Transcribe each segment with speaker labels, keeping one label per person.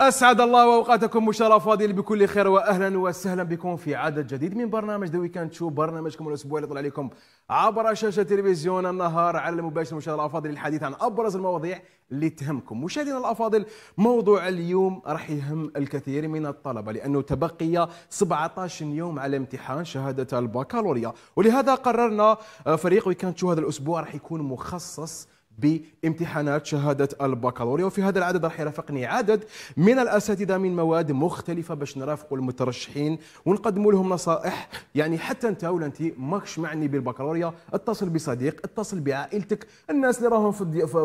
Speaker 1: اسعد الله اوقاتكم مشرف فاضل بكل خير واهلا وسهلا بكم في عدد جديد من برنامج ذا ويكند شو برنامجكم الاسبوعي اللي طلع لكم عبر شاشه تلفزيون النهار على المباشر مشاهدينا الافاضل للحديث عن ابرز المواضيع اللي تهمكم مشاهدينا الافاضل موضوع اليوم راح يهم الكثير من الطلبه لانه تبقي 17 يوم على امتحان شهاده البكالوريا ولهذا قررنا آه، فريق ويكند شو هذا الاسبوع راح يكون مخصص بامتحانات شهادة البكالوريا وفي هذا العدد راح يرافقني عدد من الأساتذة من مواد مختلفة باش نرافقوا المترشحين ونقدموا لهم نصائح يعني حتى أنت ولا أنت ماكش معني بالبكالوريا اتصل بصديق اتصل بعائلتك الناس اللي راهم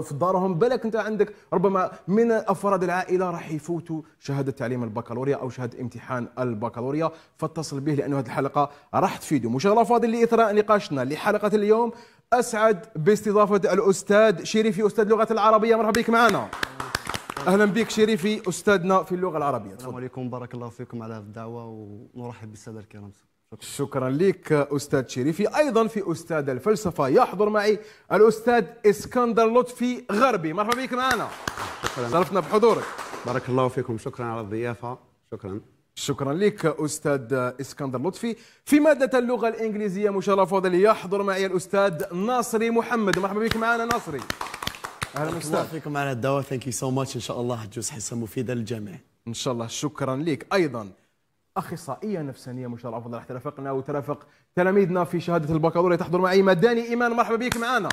Speaker 1: في دارهم بالك أنت عندك ربما من أفراد العائلة راح يفوتوا شهادة تعليم البكالوريا أو شهادة امتحان البكالوريا فاتصل به لأنه هذه الحلقة راح تفيدهم وشغلة فاضل لإثراء نقاشنا لحلقة اليوم اسعد باستضافه الاستاذ شريفي استاذ لغه العربيه مرحبا بك معنا اهلا بك شريفي استاذنا في اللغه العربيه السلام عليكم بارك الله فيكم على هذه الدعوه ونرحب بالساده الكرام شكرا, لك استاذ شريفي ايضا في استاذ الفلسفه يحضر معي الاستاذ اسكندر لطفي غربي مرحبا بك معنا شرفنا بحضورك بارك الله فيكم شكرا على الضيافه شكرا شكرا لك استاذ اسكندر لطفي في ماده اللغه الانجليزيه مشرف فضل يحضر معي الاستاذ ناصري محمد مرحبا بك معنا ناصري
Speaker 2: اهلا وسهلا فيكم على الدواء ثانك يو سو ماتش ان شاء الله حتجوز حصه مفيده للجميع ان شاء الله شكرا لك ايضا اخصائيه نفسانيه مشرف فضل راح
Speaker 1: ترافقنا وترافق تلاميذنا في شهاده البكالوريا تحضر معي مداني ايمان مرحبا بك معنا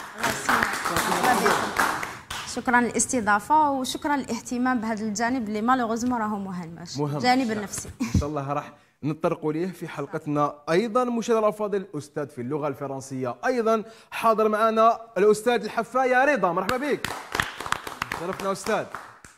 Speaker 3: شكرا للاستضافه وشكرا للاهتمام بهذا الجانب اللي مالوغوزمون راهو مهمش مهم الجانب النفسي
Speaker 1: ان شاء الله راح نطرق ليه في حلقتنا ايضا مشاهدينا الافاضل الاستاذ في اللغه الفرنسيه ايضا حاضر معنا
Speaker 4: الاستاذ الحفايه رضا مرحبا بك شرفنا استاذ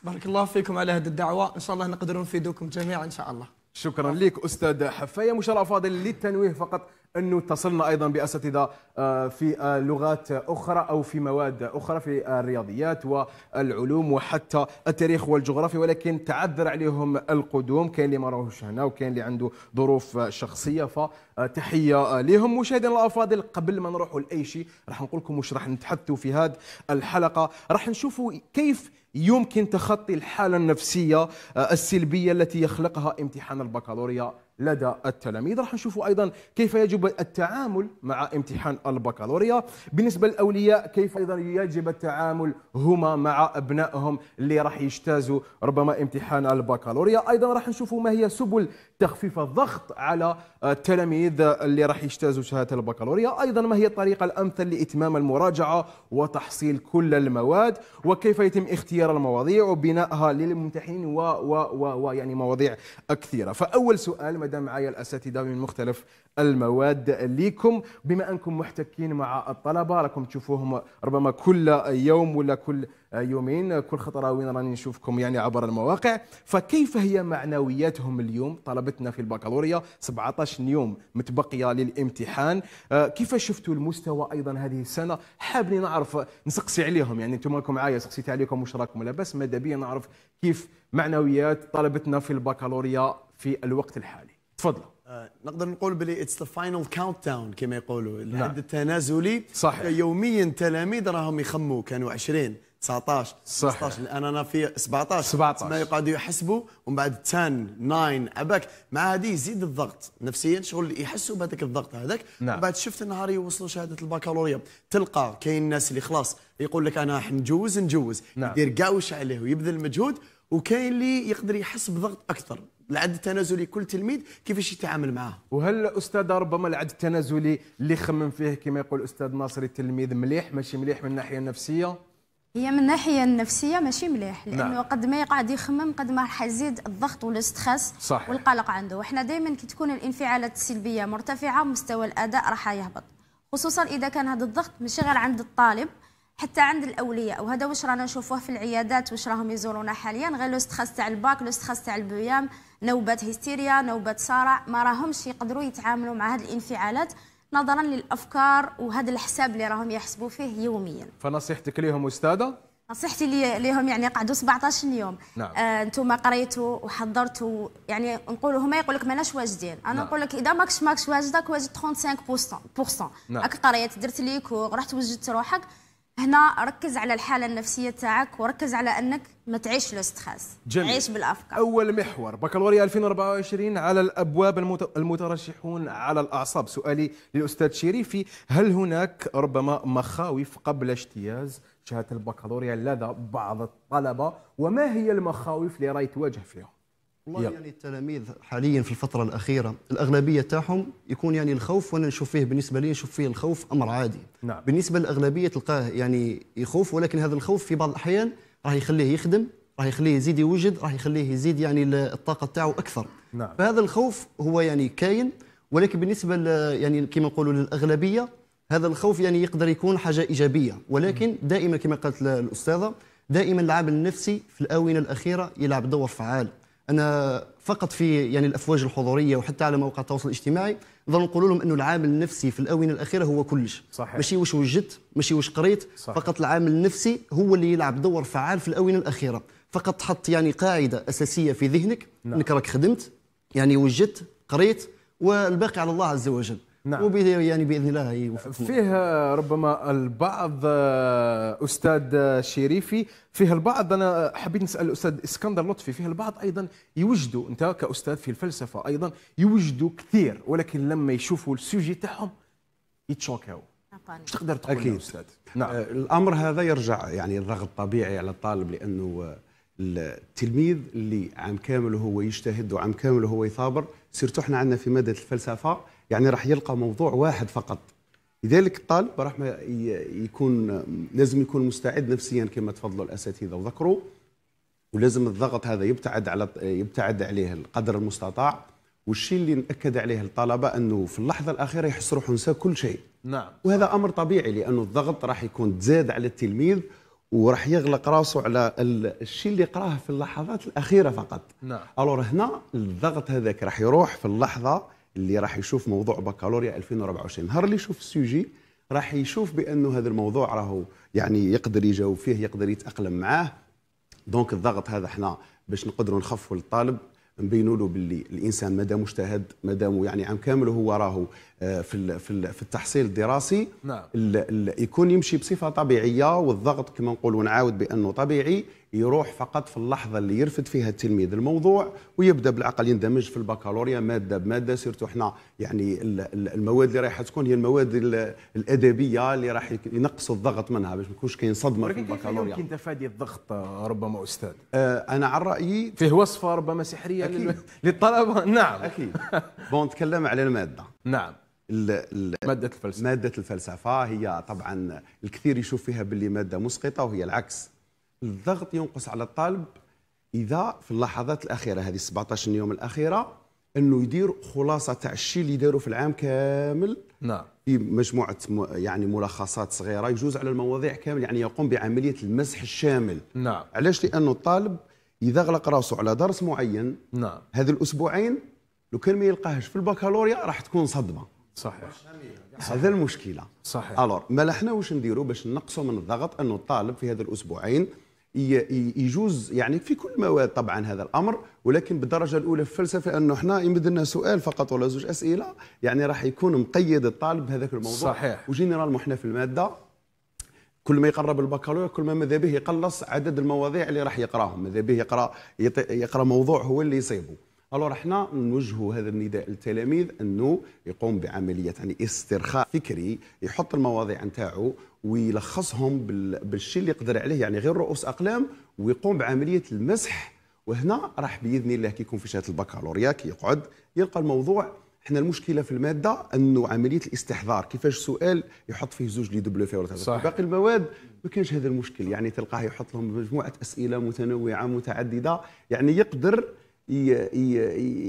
Speaker 4: بارك الله فيكم على هذه الدعوه ان شاء الله نقدروا نفيدوكم جميعا ان شاء الله
Speaker 1: شكرا لك استاذ حفايه مشاهدينا الافاضل للتنويه فقط انه اتصلنا ايضا باساتذه آه، في آه، لغات اخرى او في مواد اخرى في آه، الرياضيات والعلوم وحتى التاريخ والجغرافيا ولكن تعذر عليهم القدوم كاين اللي ما راهوش هنا وكاين اللي عنده ظروف شخصيه فتحيه لهم مشاهدينا الافاضل قبل ما نروحوا لاي شيء راح نقول لكم واش راح نتحدثوا في هذه الحلقه راح نشوفوا كيف يمكن تخطي الحاله النفسيه السلبيه التي يخلقها امتحان البكالوريا لدى التلاميذ راح نشوفوا أيضا كيف يجب التعامل مع امتحان البكالوريا بالنسبة للأولياء كيف أيضا يجب التعامل هما مع أبنائهم اللي راح يجتازوا ربما امتحان البكالوريا أيضا راح نشوفوا ما هي سبل تخفيف الضغط على التلاميذ اللي راح يجتازوا شهادة البكالوريا أيضا ما هي الطريقة الأمثل لإتمام المراجعة وتحصيل كل المواد وكيف يتم اختيار المواضيع وبنائها للممتحنين و, و, و, و يعني مواضيع كثيرة فأول سؤال ابدا معايا الاساتذه من مختلف المواد ليكم بما انكم محتكين مع الطلبه راكم تشوفوهم ربما كل يوم ولا كل يومين كل خطره وين راني نشوفكم يعني عبر المواقع فكيف هي معنوياتهم اليوم طلبتنا في البكالوريا 17 يوم متبقيه للامتحان آه، كيف شفتوا المستوى ايضا هذه السنه حابني نعرف نسقسي عليهم يعني انتم راكم معايا سقسيت عليكم واش راكم لاباس ماذا بيا نعرف كيف
Speaker 2: معنويات طلبتنا في البكالوريا في الوقت الحالي تفضل آه، نقدر نقول بلي اتس ذا فاينل كاونت داون كما يقولوا العد نعم. التنازلي صحيح يوميا تلاميذ راهم يخموا كانوا 20 19 صح 16 الان انا في 17 17 ما يقعدوا يحسبوا ومن بعد 10 9 عباك مع هذه يزيد الضغط نفسيا شغل يحسوا بهذاك الضغط هذاك نعم. وبعد شفت النهار يوصلوا شهاده البكالوريا تلقى كاين الناس اللي خلاص يقول لك انا حنجوز نجوز نعم. يدير كاع عليه ويبذل مجهود وكاين اللي يقدر يحس بضغط اكثر العد التنازلي كل تلميذ كيفاش يتعامل معاه وهل
Speaker 1: استاذ ربما العد التنازلي اللي خمم فيه كما يقول الاستاذ ناصري التلميذ مليح ماشي مليح من الناحيه النفسيه
Speaker 3: هي من الناحيه النفسيه ماشي مليح نعم. لانه نعم. قد ما يقعد يخمم قد ما راح يزيد الضغط والاستخاس والقلق عنده وحنا دائما كي تكون الانفعالات السلبيه مرتفعه مستوى الاداء راح يهبط خصوصا اذا كان هذا الضغط ماشي غير عند الطالب حتى عند الاولياء وهذا واش رانا نشوفوه في العيادات واش راهم يزورونا حاليا غير لو ستريس تاع الباك لو ستريس تاع البيام نوبات هستيريا نوبات صرع ما راهمش يقدروا يتعاملوا مع هذه الانفعالات نظرا للافكار وهذا الحساب اللي راهم يحسبوا فيه يوميا
Speaker 1: فنصيحتك لهم استاذه
Speaker 3: نصيحتي ليهم يعني قعدوا 17 يوم نعم. آه انتم قريتوا وحضرتوا يعني نقولوا هما يقول لك ماناش واجدين انا نعم. نقول لك اذا ماكش ماكش واجدك واجد 35% نعم. راك قريت درت لي كور رحت وجدت روحك هنا ركز على الحاله النفسيه تاعك وركز على انك ما تعيش لو ستريس
Speaker 1: عيش بالافكار اول محور بكالوريا 2024 على الابواب المترشحون على الاعصاب سؤالي للاستاذ شريفي هل هناك ربما مخاوف قبل اجتياز شهاده البكالوريا لدى بعض الطلبه وما هي المخاوف اللي راهي
Speaker 5: تواجه فيهم والله يعني التلاميذ حاليا في الفتره الاخيره الاغلبيه تاعهم يكون يعني الخوف وانا نشوف فيه بالنسبه لي نشوف فيه الخوف امر عادي نعم. بالنسبه للاغلبيه تلقاه يعني يخوف ولكن هذا الخوف في بعض الاحيان راح يخليه يخدم راح يخليه يزيد يوجد راح يخليه يزيد يعني الطاقه تاعو اكثر نعم. فهذا الخوف هو يعني كاين ولكن بالنسبه يعني كما نقولوا للاغلبيه هذا الخوف يعني يقدر يكون حاجه ايجابيه ولكن دائما كما قالت الاستاذه دائما العامل النفسي في الاونه الاخيره يلعب دور فعال انا فقط في يعني الافواج الحضوريه وحتى على مواقع التواصل الاجتماعي نظل نقول لهم انه العامل النفسي في الاونه الاخيره هو كلش صحيح. ماشي واش وجدت ماشي واش قريت صحيح. فقط العامل النفسي هو اللي يلعب دور فعال في الاونه الاخيره فقط تحط يعني قاعده اساسيه في ذهنك نعم. انك راك خدمت يعني وجدت قريت والباقي على الله عز وجل نعم يعني باذن الله يوفقنا
Speaker 1: فيه ربما البعض آه، استاذ شريفي فيه البعض انا حبيت نسال الاستاذ اسكندر لطفي فيه البعض ايضا يوجدوا انت كاستاذ في الفلسفه ايضا يوجدوا كثير ولكن لما يشوفوا السوجي تاعهم يتشوكاو مش نعم. تقدر تقول اكيد استاذ نعم آه،
Speaker 6: الامر هذا يرجع يعني الضغط الطبيعي على الطالب لانه آه، التلميذ اللي عام كامل هو يجتهد وعام كامل هو يثابر سيرتو احنا عندنا في ماده الفلسفه يعني راح يلقى موضوع واحد فقط لذلك الطالب راح يكون لازم يكون مستعد نفسيا كما تفضلوا الاساتذه وذكروا ولازم الضغط هذا يبتعد على يبتعد عليه القدر المستطاع والشيء اللي ناكد عليه الطلبه انه في اللحظه الاخيره يحس روحه نسى كل شيء نعم وهذا امر طبيعي لانه الضغط راح يكون تزاد على التلميذ وراح يغلق راسه على الشيء اللي قراه في اللحظات الاخيره فقط نعم الور هنا الضغط هذاك راح يروح في اللحظه اللي راح يشوف موضوع بكالوريا 2024 نهار اللي يشوف السوجي راح يشوف بانه هذا الموضوع راهو يعني يقدر يجاوب فيه يقدر يتاقلم معاه دونك الضغط هذا احنا باش نقدروا نخفوا للطالب نبينوا له باللي الانسان مادام مجتهد مادام يعني عام كامل وهو راهو آه، في في التحصيل الدراسي نعم. يكون يمشي بصفه طبيعيه والضغط كما نقولوا نعاود بانه طبيعي يروح فقط في اللحظه اللي يرفد فيها التلميذ الموضوع ويبدا بالعقل يندمج في البكالوريا ماده بماده سيرتو احنا يعني المواد اللي رايحه تكون هي المواد الادبيه اللي راح ينقص الضغط منها باش ما يكونش كاين صدمه في البكالوريا ولكن يمكن
Speaker 1: تفادي الضغط ربما استاذ
Speaker 6: آه انا على رايي فيه وصفه ربما سحريه أكيد. للطلبه نعم اكيد بون نتكلم على الماده نعم مادة الفلسفة مادة الفلسفة هي طبعا الكثير يشوف فيها باللي مادة مسقطة وهي العكس الضغط ينقص على الطالب اذا في اللحظات الاخيره هذه 17 يوم الاخيره انه يدير خلاصه تاع الشيء اللي داروا في العام كامل نعم في مجموعه يعني ملخصات صغيره يجوز على المواضيع كامل يعني يقوم بعمليه المسح الشامل نعم علاش لانه الطالب اذا غلق راسه على درس معين نعم هذه الاسبوعين لو كان ما يلقاهش في البكالوريا راح تكون صدمه صحيح هذا المشكله صحيح الور ما احنا واش نديروا باش نقصوا من الضغط انه الطالب في هذا الاسبوعين يجوز يعني في كل مواد طبعا هذا الامر ولكن بالدرجه الاولى في الفلسفه انه احنا يمد لنا سؤال فقط ولا زوج اسئله يعني راح يكون مقيد الطالب بهذاك الموضوع صحيح وجينيرال محنا في الماده كل ما يقرب البكالوريا كل ما ماذا به يقلص عدد المواضيع اللي راح يقراهم ماذا به يقرا يقرا موضوع هو اللي يصيبه الو احنا نوجهوا هذا النداء للتلاميذ انه يقوم بعمليه يعني استرخاء فكري يحط المواضيع نتاعو ويلخصهم بالشيء اللي يقدر عليه يعني غير رؤوس اقلام ويقوم بعمليه المسح وهنا راح باذن الله كيكون في شهاده البكالوريا كي يلقى الموضوع احنا المشكله في الماده انه عمليه الاستحضار كيفاش سؤال يحط فيه زوج لي دوبليو في ولا ثلاثه باقي المواد ما كانش هذا المشكل يعني تلقاه يحط لهم مجموعه اسئله متنوعه متعدده يعني يقدر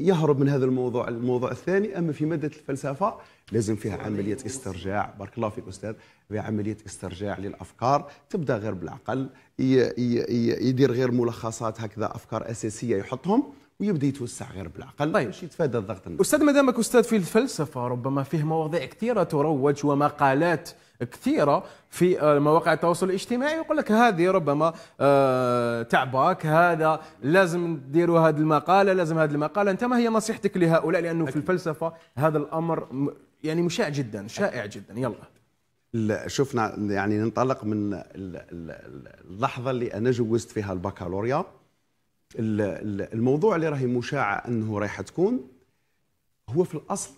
Speaker 6: يهرب من هذا الموضوع الموضوع الثاني اما في ماده الفلسفه لازم فيها عمليه استرجاع بارك الله فيك استاذ في عمليه استرجاع للافكار تبدا غير بالعقل يدير غير ملخصات هكذا افكار اساسيه يحطهم ويبدا
Speaker 1: يتوسع غير بالعقل طيب. باش يتفادى الضغط النفسي استاذ ما دامك استاذ في الفلسفه ربما فيه مواضيع كثيره تروج ومقالات كثيره في آه، مواقع التواصل الاجتماعي يقول لك هذه ربما آه، تعباك هذا لازم تديروا هذه المقاله لازم هذه المقاله انت ما هي نصيحتك لهؤلاء لانه في الفلسفه هذا الامر يعني مشاع جدا شائع جدا
Speaker 6: يلا شفنا يعني ننطلق من اللحظه اللي انا جوزت فيها البكالوريا الموضوع اللي راهي مشاع انه رايح تكون هو في الاصل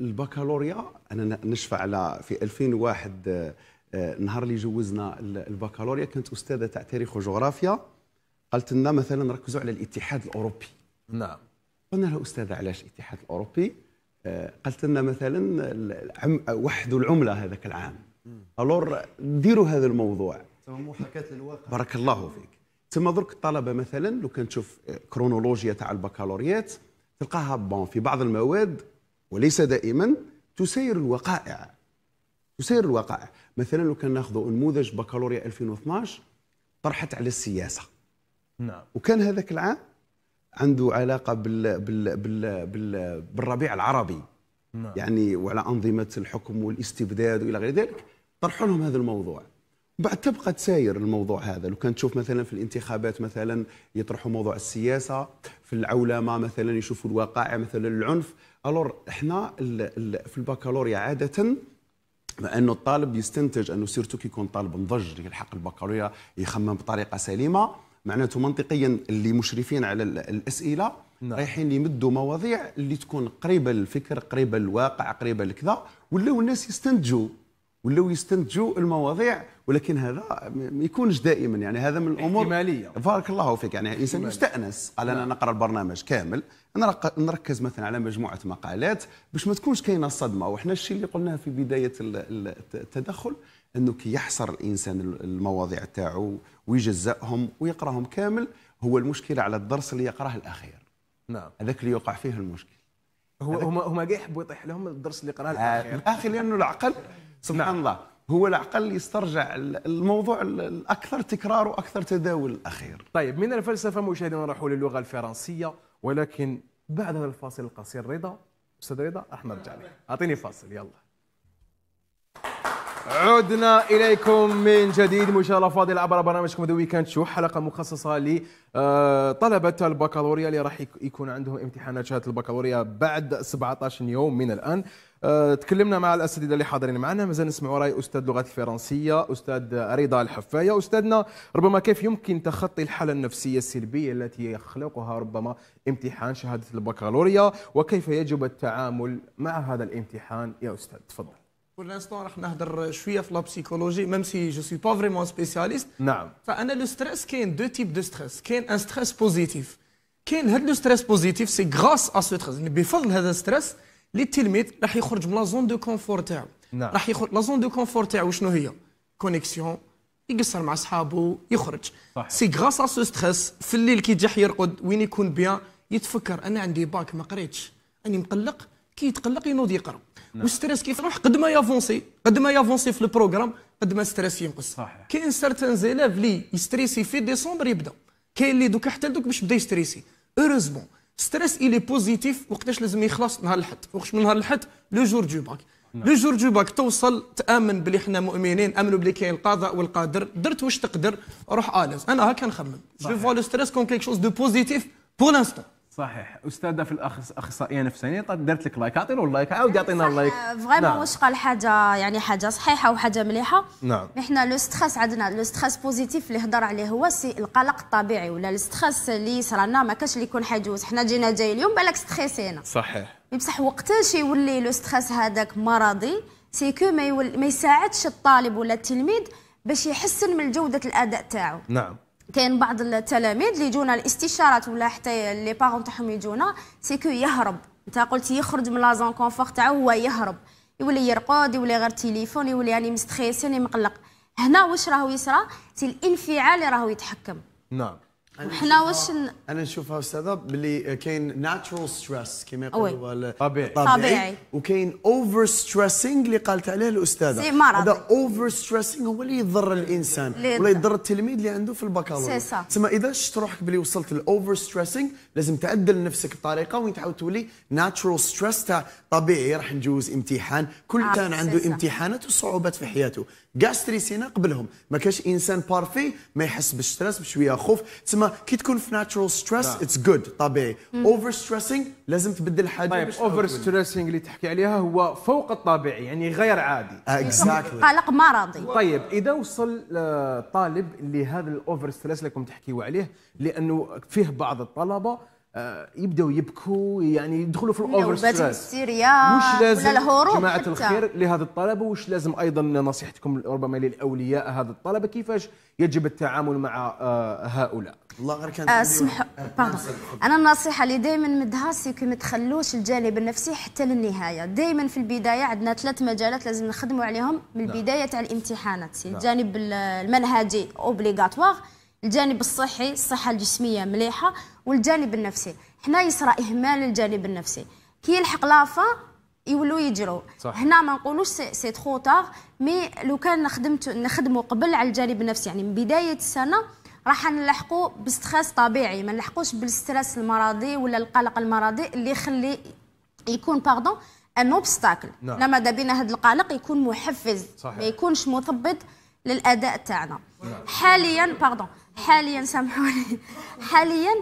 Speaker 6: البكالوريا انا نشفع على في 2001 النهار آه، اللي جوزنا البكالوريا كانت استاذه تاع تاريخ وجغرافيا قالت لنا مثلا ركزوا على الاتحاد الاوروبي نعم قلنا لها استاذه علاش الاتحاد الاوروبي آه، قالت لنا مثلا وحدوا العمله هذاك العام الور ديروا هذا الموضوع
Speaker 5: تما محاكاه للواقع
Speaker 6: بارك الله فيك تما درك الطلبه مثلا لو كان تشوف كرونولوجيا تاع البكالوريات تلقاها بون في بعض المواد وليس دائما تسير الوقائع تسير الوقائع مثلا لو كان ناخذ نموذج بكالوريا 2012 طرحت على السياسه نعم وكان هذاك العام عنده علاقه بال بال بال بال بالربيع العربي نعم. يعني وعلى انظمه الحكم والاستبداد والى غير ذلك طرحوا لهم هذا الموضوع بعد تبقى تساير الموضوع هذا لو كان تشوف مثلا في الانتخابات مثلا يطرحوا موضوع السياسه في العولمه مثلا يشوفوا الوقائع مثلا العنف الور احنا في البكالوريا عاده مع انه الطالب يستنتج انه سيرتو كيكون يكون طالب نضج يلحق البكالوريا يخمم بطريقه سليمه معناته منطقيا اللي مشرفين على الاسئله نعم. رايحين يمدوا مواضيع اللي تكون قريبه للفكر قريبه للواقع قريبه لكذا ولاو الناس يستنتجوا ولاو يستنتجوا المواضيع ولكن هذا ما يكونش دائما يعني هذا من الامور احتماليه بارك الله فيك يعني الانسان يستانس على ان نعم. نقرا البرنامج كامل نركز مثلا على مجموعه مقالات باش ما تكونش كاينه الصدمه وحنا الشيء اللي قلناه في بدايه التدخل انه كي يحصر الانسان المواضيع تاعو ويجزأهم ويقراهم كامل هو المشكله على الدرس اللي يقراه الاخير نعم هذاك اللي يوقع فيه المشكل
Speaker 1: هو هما هما كاع يحبوا يطيح لهم الدرس اللي قراه الاخير آه،
Speaker 6: الاخير لانه العقل سبحان نعم. الله هو العقل يسترجع الموضوع
Speaker 1: الاكثر تكرار واكثر تداول الاخير طيب من الفلسفه مشاهدينا نروحوا للغه الفرنسيه ولكن بعد هذا الفاصل القصير رضا استاذ رضا راح نرجع اعطيني فاصل يلا عدنا اليكم من جديد مشاهدة فاضل عبر برنامجكم ذا ويكند شو حلقه مخصصه لطلبه آه، البكالوريا اللي راح يكون عندهم امتحانات شهاده البكالوريا بعد 17 يوم من الان أه، تكلمنا مع الاساتذه اللي حاضرين معنا مازال نسمع راي استاذ لغات الفرنسيه استاذ رضا الحفايه استاذنا ربما كيف يمكن تخطي الحاله النفسيه السلبيه التي يخلقها ربما امتحان شهاده البكالوريا وكيف يجب التعامل مع هذا الامتحان يا استاذ تفضل
Speaker 4: بور لانستون راح نهضر شويه في لابسيكولوجي ميم سي جو سوي با فريمون سبيسياليست نعم فانا لو ستريس كاين دو تيب دو ستريس كاين ان ستريس بوزيتيف كاين هاد لو ستريس بوزيتيف سي غراس ا سو بفضل هذا الستريس لي التلميذ راح يخرج من لا زون دو كونفور تاعو نعم راح يخرج لا زون دو كونفور تاعو شنو هي كونيكسيون يقصر مع صحابه يخرج صحيح. سي غراس سو ستريس في الليل كي يجي يرقد وين يكون بيان يتفكر انا عندي باك ما قريتش راني مقلق كي يتقلق ينوض يقرا نعم. والستريس كيف يروح قد ما يافونسي قد ما يافونسي في البروغرام قد ما ستريس ينقص صحيح كاين سارتان زيلاف لي يستريسي في ديسمبر يبدا كاين اللي دوك حتى دوك باش بدا يستريسي اوروزمون ستريس الي بوزيتيف وقتاش لازم يخلص نهار الحد وقتاش من نهار الحد لو جور دو باك نعم. لو جور دو باك توصل تامن بلي حنا مؤمنين امنوا بلي كاين القضاء والقدر درت واش تقدر روح اليز انا هكا نخمم جو فوا لو ستريس كون كيك شوز دو بوزيتيف بور لانستون
Speaker 1: صحيح استاذه في الاخصائيه النفسانيه طيب درت لك لايك اعطينا اللايك عاود يعطينا اللايك فريمون نعم. واش
Speaker 3: قال حاجه يعني حاجه صحيحه وحاجه مليحه نعم احنا لو ستريس عندنا لو ستريس بوزيتيف اللي هضر عليه هو سي القلق الطبيعي ولا الستريس اللي صرالنا ما كاش اللي يكون حيجوز حنا جينا جاي اليوم بالك ستريسينا صحيح بصح وقتاش يولي لو ستريس هذاك مرضي سي كو ما, يول... ما يساعدش الطالب ولا التلميذ باش يحسن من جوده الاداء تاعو نعم كاين بعض التلاميذ اللي يجونا الاستشارات ولا حتى لي بارون تاعهم يجونا سيكو يهرب انت قلت يخرج من لازون كونفور تاعو هو يهرب يولي يرقد يولي غير تليفون يولي يعني مستخيس يعني مقلق هنا واش راهو يصرى سي الانفعال راهو يتحكم نعم وحنا واش ن...
Speaker 2: انا نشوفها استاذه باللي كاين ناتشورال ستريس كما يقولوا طبيعي طبيعي وكاين اوفر ستريسينغ اللي قالت عليه الاستاذه سي مرض هذا اوفر ستريسينغ هو اللي يضر الانسان ولا يضر التلميذ اللي عنده في البكالوريا سي تسمى اذا شفت روحك باللي وصلت للاوفر ستريسينغ لازم تعدل نفسك بطريقه وين تعاود تولي ناتشورال ستريس تاع طبيعي راح نجوز امتحان كل آه، كان عنده امتحانات وصعوبات في حياته كاع ستريسينا قبلهم ما كاش انسان بارفي ما يحس بالستريس بشويه خوف تسمى كي تكون في ناتشورال ستريس اتس جود طبيعي اوفر ستريسينغ لازم تبدل حاجه طيب اوفر ستريسينغ اللي تحكي عليها هو
Speaker 1: فوق الطبيعي يعني غير عادي اكزاكتلي قلق
Speaker 3: مرضي طيب
Speaker 1: اذا وصل طالب لهذا الاوفر ستريس اللي كنت تحكيوا عليه لانه فيه بعض الطلبه آه، يبداوا يبكوا يعني يدخلوا في الاوفر ستريس مش لازم الهروب جماعه حتى. الخير لهذا الطلبه وش لازم ايضا نصيحتكم ربما للاولياء هذا الطلبه كيفاش يجب التعامل مع آه، هؤلاء الله غير كان آه، اسمح
Speaker 3: انا النصيحه اللي دائما مدها سيكو ما تخلوش الجانب النفسي حتى للنهايه دائما في البدايه عندنا ثلاث مجالات لازم نخدموا عليهم من نعم. البدايه تاع الامتحانات نعم. الجانب المنهجي اوبليغاتوار الجانب الصحي الصحه الجسميه مليحه والجانب النفسي هنا يصرى اهمال الجانب النفسي كي يلحق لافا يولوا يجروا هنا ما نقولوش سي ترو تار مي لو كان خدمت نخدموا قبل على الجانب النفسي يعني من بدايه السنه راح نلحقوا بستريس طبيعي ما نلحقوش بالستريس المرضي ولا القلق المرضي اللي يخلي يكون باردون ان اوبستاكل نعم. لما دابينا هذا القلق يكون محفز ما يكونش مثبط للاداء تاعنا نعم. حاليا باردون حاليا سامحوني حاليا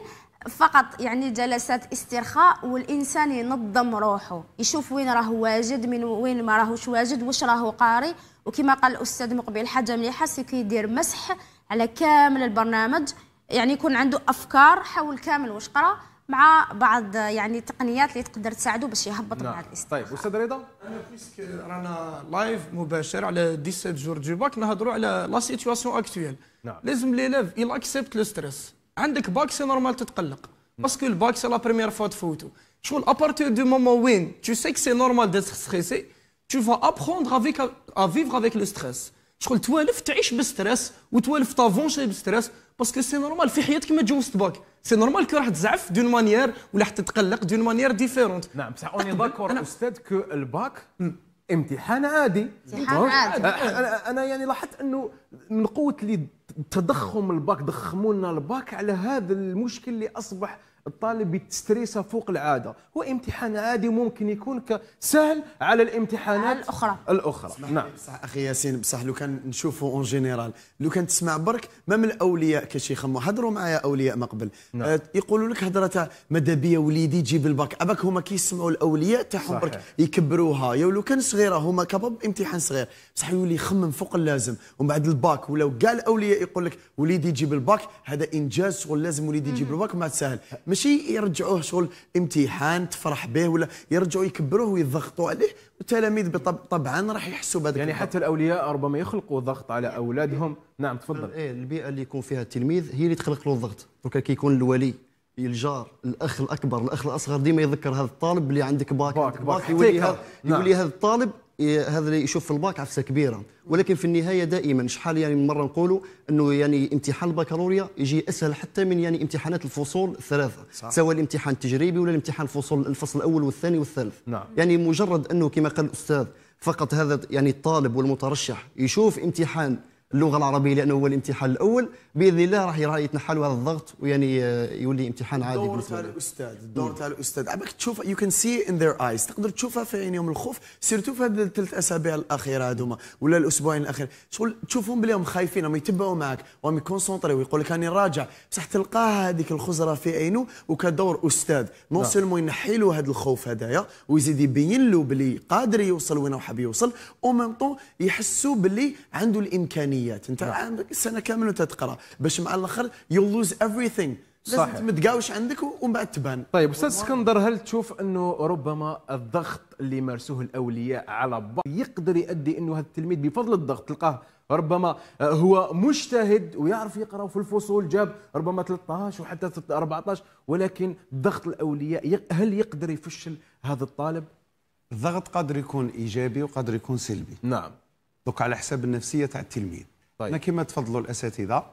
Speaker 3: فقط يعني جلسات استرخاء والانسان ينظم روحه يشوف وين راه واجد من وين ما راهوش واجد واش راهو قاري وكما قال الاستاذ مقبل حاجه مليحه سي كيدير مسح على كامل البرنامج يعني يكون عنده افكار حول كامل واش قرا مع بعض يعني التقنيات اللي تقدر تساعده باش يهبط نعم. بعد
Speaker 4: الاسترخاء طيب استاذ رضا انا بيسك رانا لايف مباشر على 17 جور دي باك نهضروا على لا سيتواسيون اكتويل نعم. لازم ليلاف يل اكسبت لو ستريس عندك باك سي نورمال تتقلق باسكو الباك سي لا بريمير فوا تفوتو شغل ابارتير دو مومون وين تو سي سي نورمال ديتر ستريسي تو فا ابخوندر افيك ا افيك لو ستريس شغل توالف تعيش بالستريس وتوالف تافونشي بالستريس باسكو سي نورمال في حياتك ما تجوزت باك سي نورمال كي راح تزعف دون مانيير ولا راح تتقلق دون مانيير ديفيرونت نعم بصح اوني داكور استاذ كو الباك
Speaker 1: امتحان عادي امتحان عادي انا يعني لاحظت انه من قوه اللي تضخم الباك ضخموا لنا الباك على هذا المشكل اللي اصبح الطالب يتستريسه فوق العاده هو امتحان عادي ممكن يكون سهل على
Speaker 2: الامتحانات الاخرى الاخرى نعم بصح اخي ياسين بصح لو كان نشوفه اون جينيرال لو كان تسمع برك ما من الاولياء كشيخ مو حضروا معايا اولياء ما قبل نعم. آه يقولوا لك هضره تاع ماذا بيا وليدي جيب الباك اباك هما كيسمعوا الاولياء تاعهم برك يكبروها يا لو كان صغيره هما كباب امتحان صغير بصح يولي يخمم فوق اللازم ومن بعد الباك ولو كاع الاولياء يقول لك وليدي جيب الباك هذا انجاز شغل لازم وليدي يجيب الباك ما تسهل أه. ماشي يرجعوه شغل امتحان تفرح به ولا يرجعوا يكبروه ويضغطوا عليه
Speaker 5: والتلاميذ طبعا راح يحسوا بهذاك يعني الضغط. حتى الاولياء ربما يخلقوا ضغط على اولادهم نعم تفضل ايه البيئه اللي يكون فيها التلميذ هي اللي تخلق له الضغط دركا كيكون الولي الجار الاخ الاكبر الاخ الاصغر ديما يذكر هذا الطالب اللي عندك باك باك, باك, باك يولي, يولي نعم. هذا الطالب إيه، هذا اللي يشوف في الباك عفسه كبيره ولكن في النهايه دائما شحال يعني من مره نقولوا انه يعني امتحان البكالوريا يجي اسهل حتى من يعني امتحانات الفصول الثلاثه صح. سواء الامتحان التجريبي ولا الامتحان الفصول الفصل الاول والثاني والثالث نعم. يعني مجرد انه كما قال الاستاذ فقط هذا يعني الطالب والمترشح يشوف امتحان اللغه العربيه لانه هو الامتحان الاول باذن الله راح يتنحل هذا الضغط ويعني آه، يولي امتحان عادي الدور تاع
Speaker 2: الاستاذ الدور تاع الاستاذ عباك تشوف يو كان سي ان ذير ايز تقدر تشوفها في عينيهم الخوف سيرتو في هذه الثلاث اسابيع الاخيره هذوما ولا الاسبوعين الاخير شغل تشوفهم بلي هم خايفين هم يتبعوا معك وهم يكونسونطريو ويقول لك راني راجع بصح تلقاها هذيك الخزره في عينه وكدور استاذ نو نعم. سولمون ينحي له هذا الخوف هذايا ويزيد يبين له بلي قادر يوصل وين حاب يوصل او ميم طون يحسوا بلي عنده الامكانيه الاساسيات انت نعم. عندك السنه كامله انت تقرا باش مع الاخر يو لوز everything صحيح متقاوش عندك ومن بعد تبان طيب استاذ اسكندر هل تشوف انه ربما الضغط اللي مارسوه الاولياء
Speaker 1: على بعض يقدر يؤدي انه هذا التلميذ بفضل الضغط تلقاه ربما هو مجتهد ويعرف يقرا في الفصول جاب ربما 13 وحتى 14 ولكن ضغط الاولياء هل يقدر يفشل هذا الطالب؟ الضغط قادر يكون
Speaker 6: ايجابي وقادر يكون سلبي نعم دوك على حساب النفسيه تاع التلميذ طيب. كما تفضلوا الاساتذه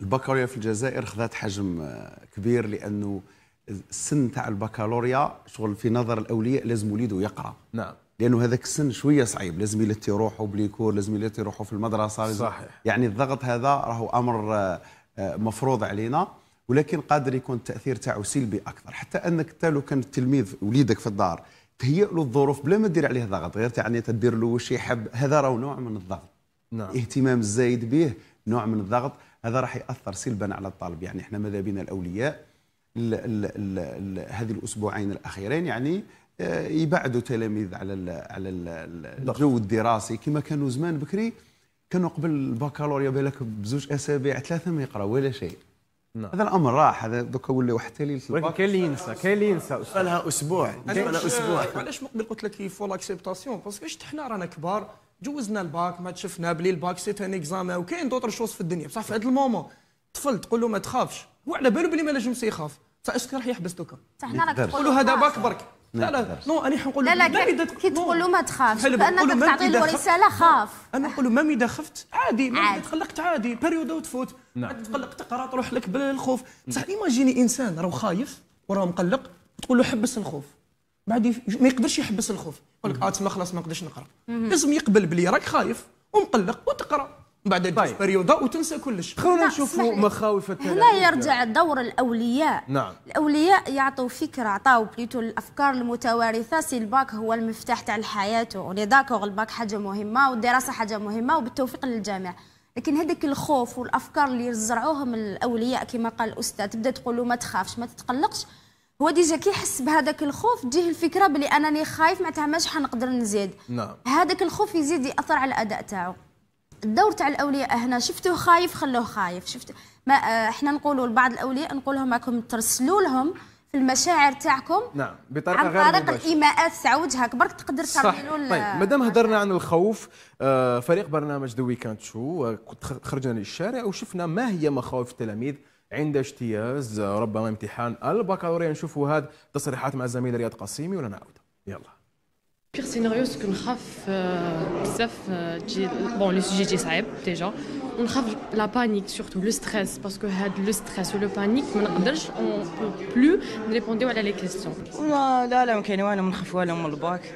Speaker 6: البكالوريا في الجزائر خذات حجم آه، كبير لانه السن تاع البكالوريا شغل في نظر الاولياء لازم وليده يقرا نعم لانه هذاك السن شويه صعيب لازم يلتي يروحوا بليكور لازم يلتي يروحوا في المدرسه صحيح يعني الضغط هذا راهو امر آه، آه، مفروض علينا ولكن قادر يكون التاثير تاعو سلبي اكثر حتى انك حتى لو كان التلميذ وليدك في الدار تهيئ له الظروف بلا ما دير عليه ضغط غير يعني تدير له وش يحب هذا راهو نوع من الضغط نعم. الاهتمام الزايد به نوع من الضغط هذا راح ياثر سلبا على الطالب يعني احنا ماذا بنا الاولياء هذه الاسبوعين الاخيرين يعني آه، يبعدوا تلاميذ على الـ على الـ الجو الدراسي كما كانوا زمان بكري كانوا قبل البكالوريا بالك بزوج اسابيع ثلاثه ما يقراوا ولا شيء نعم. هذا الامر راح هذا دوكا ولا حتى ليله
Speaker 1: ولكن كاين اللي ينسى كاين اللي ينسى لها اسبوع
Speaker 6: لها اسبوع علاش
Speaker 4: مقبل قلت لك فور لاكسبتاسيون باسكو حنا رانا كبار جوزنا الباك ما شفنا بلي الباك سيت ان اكزامان وكاين دوطر شوز في الدنيا بصح في هذا المومون طفل تقول له ما تخافش هو على باله بلي ما نجمش يخاف صح راح يحبس دوكا بصح حنا راك تقول له هذا باك برك نعم، لا لا
Speaker 3: نو انا نقول لا لا كي تقول له ما تخافش كانك تعطي له رساله خاف انا نقول له مام اذا خفت
Speaker 4: عادي ما تقلقت عادي بيريود وتفوت نعم. تقلق تقرا تروح لك بالخوف بصح ايماجيني انسان راه خايف وراه مقلق تقول له حبس الخوف بعد ما يقدرش يحبس الخوف يقول لك اه تما خلاص ما نقدرش نقرا لازم يقبل بلي راك خايف ومقلق وتقرا من بعد بيريودا طيب. وتنسى كلش خلونا نشوفوا مخاوف هنا يرجع
Speaker 3: دور الاولياء نعم الاولياء يعطوا فكره عطاو بليتو الافكار المتوارثه سي الباك هو المفتاح تاع الحياه ولي داكوغ الباك حاجه مهمه والدراسه حاجه مهمه وبالتوفيق للجامع لكن هذاك الخوف والافكار اللي يزرعوهم الاولياء كما قال الاستاذ تبدا تقول له ما تخافش ما تتقلقش هو ديجا كيحس بهذاك الخوف تجيه الفكره بلي انني خايف معناتها ماش حنقدر نزيد نعم هذاك الخوف يزيد ياثر على الاداء تاعو الدور تاع الاولياء هنا شفتوه خايف خلوه خايف شفت ما آه، احنا نقولوا لبعض الاولياء نقول لهم راكم ترسلوا لهم في المشاعر تاعكم
Speaker 1: نعم بطريقه عن غير طريق
Speaker 3: الايماءات تاع وجهك برك تقدر تعملوا طيب مادام
Speaker 1: هضرنا عن الخوف آه، فريق برنامج ذا ويكاند شو خرجنا للشارع وشفنا ما هي مخاوف التلاميذ عند اجتياز ربما امتحان البكالوريا نشوفوا هذه التصريحات مع الزميل رياض قاسمي ولا نعود يلا
Speaker 5: بير سيناريو سكو نخاف بزاف تجي بون لو سوجي تجي صعيب ديجا ونخاف
Speaker 3: لا بانيك سورتو لو ستريس باسكو هاد لو ستريس ولو بانيك ما نقدرش اون بو بلو نريبونديو على لي كيستيون
Speaker 4: لا لا ما كاين والو ما نخاف والو من الباك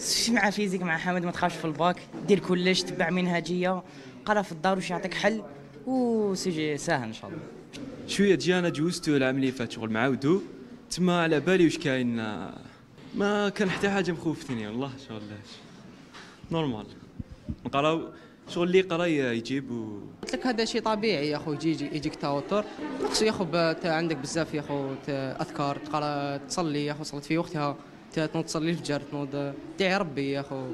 Speaker 4: شي
Speaker 5: مع فيزيك مع حامد ما تخافش في الباك دير كلش تبع منهجيه قرا في الدار واش يعطيك حل
Speaker 3: و سيجي ساهل ان شاء الله
Speaker 1: شويه جيانا جوزتو اللي فات شغل معاودو تما على بالي واش كاين ما كان حتى حاجه مخوفتني والله شغل
Speaker 5: نورمال نقراو شغل اللي يقرا يجيب و... قلت لك هذا شيء طبيعي يا خو يجي يجيك توتر نقص يا خو عندك بزاف يا خو اذكار تقرا تصلي يا خو صلت في وقتها تنوض تصلي الفجر تنوض تدعي ربي يا خو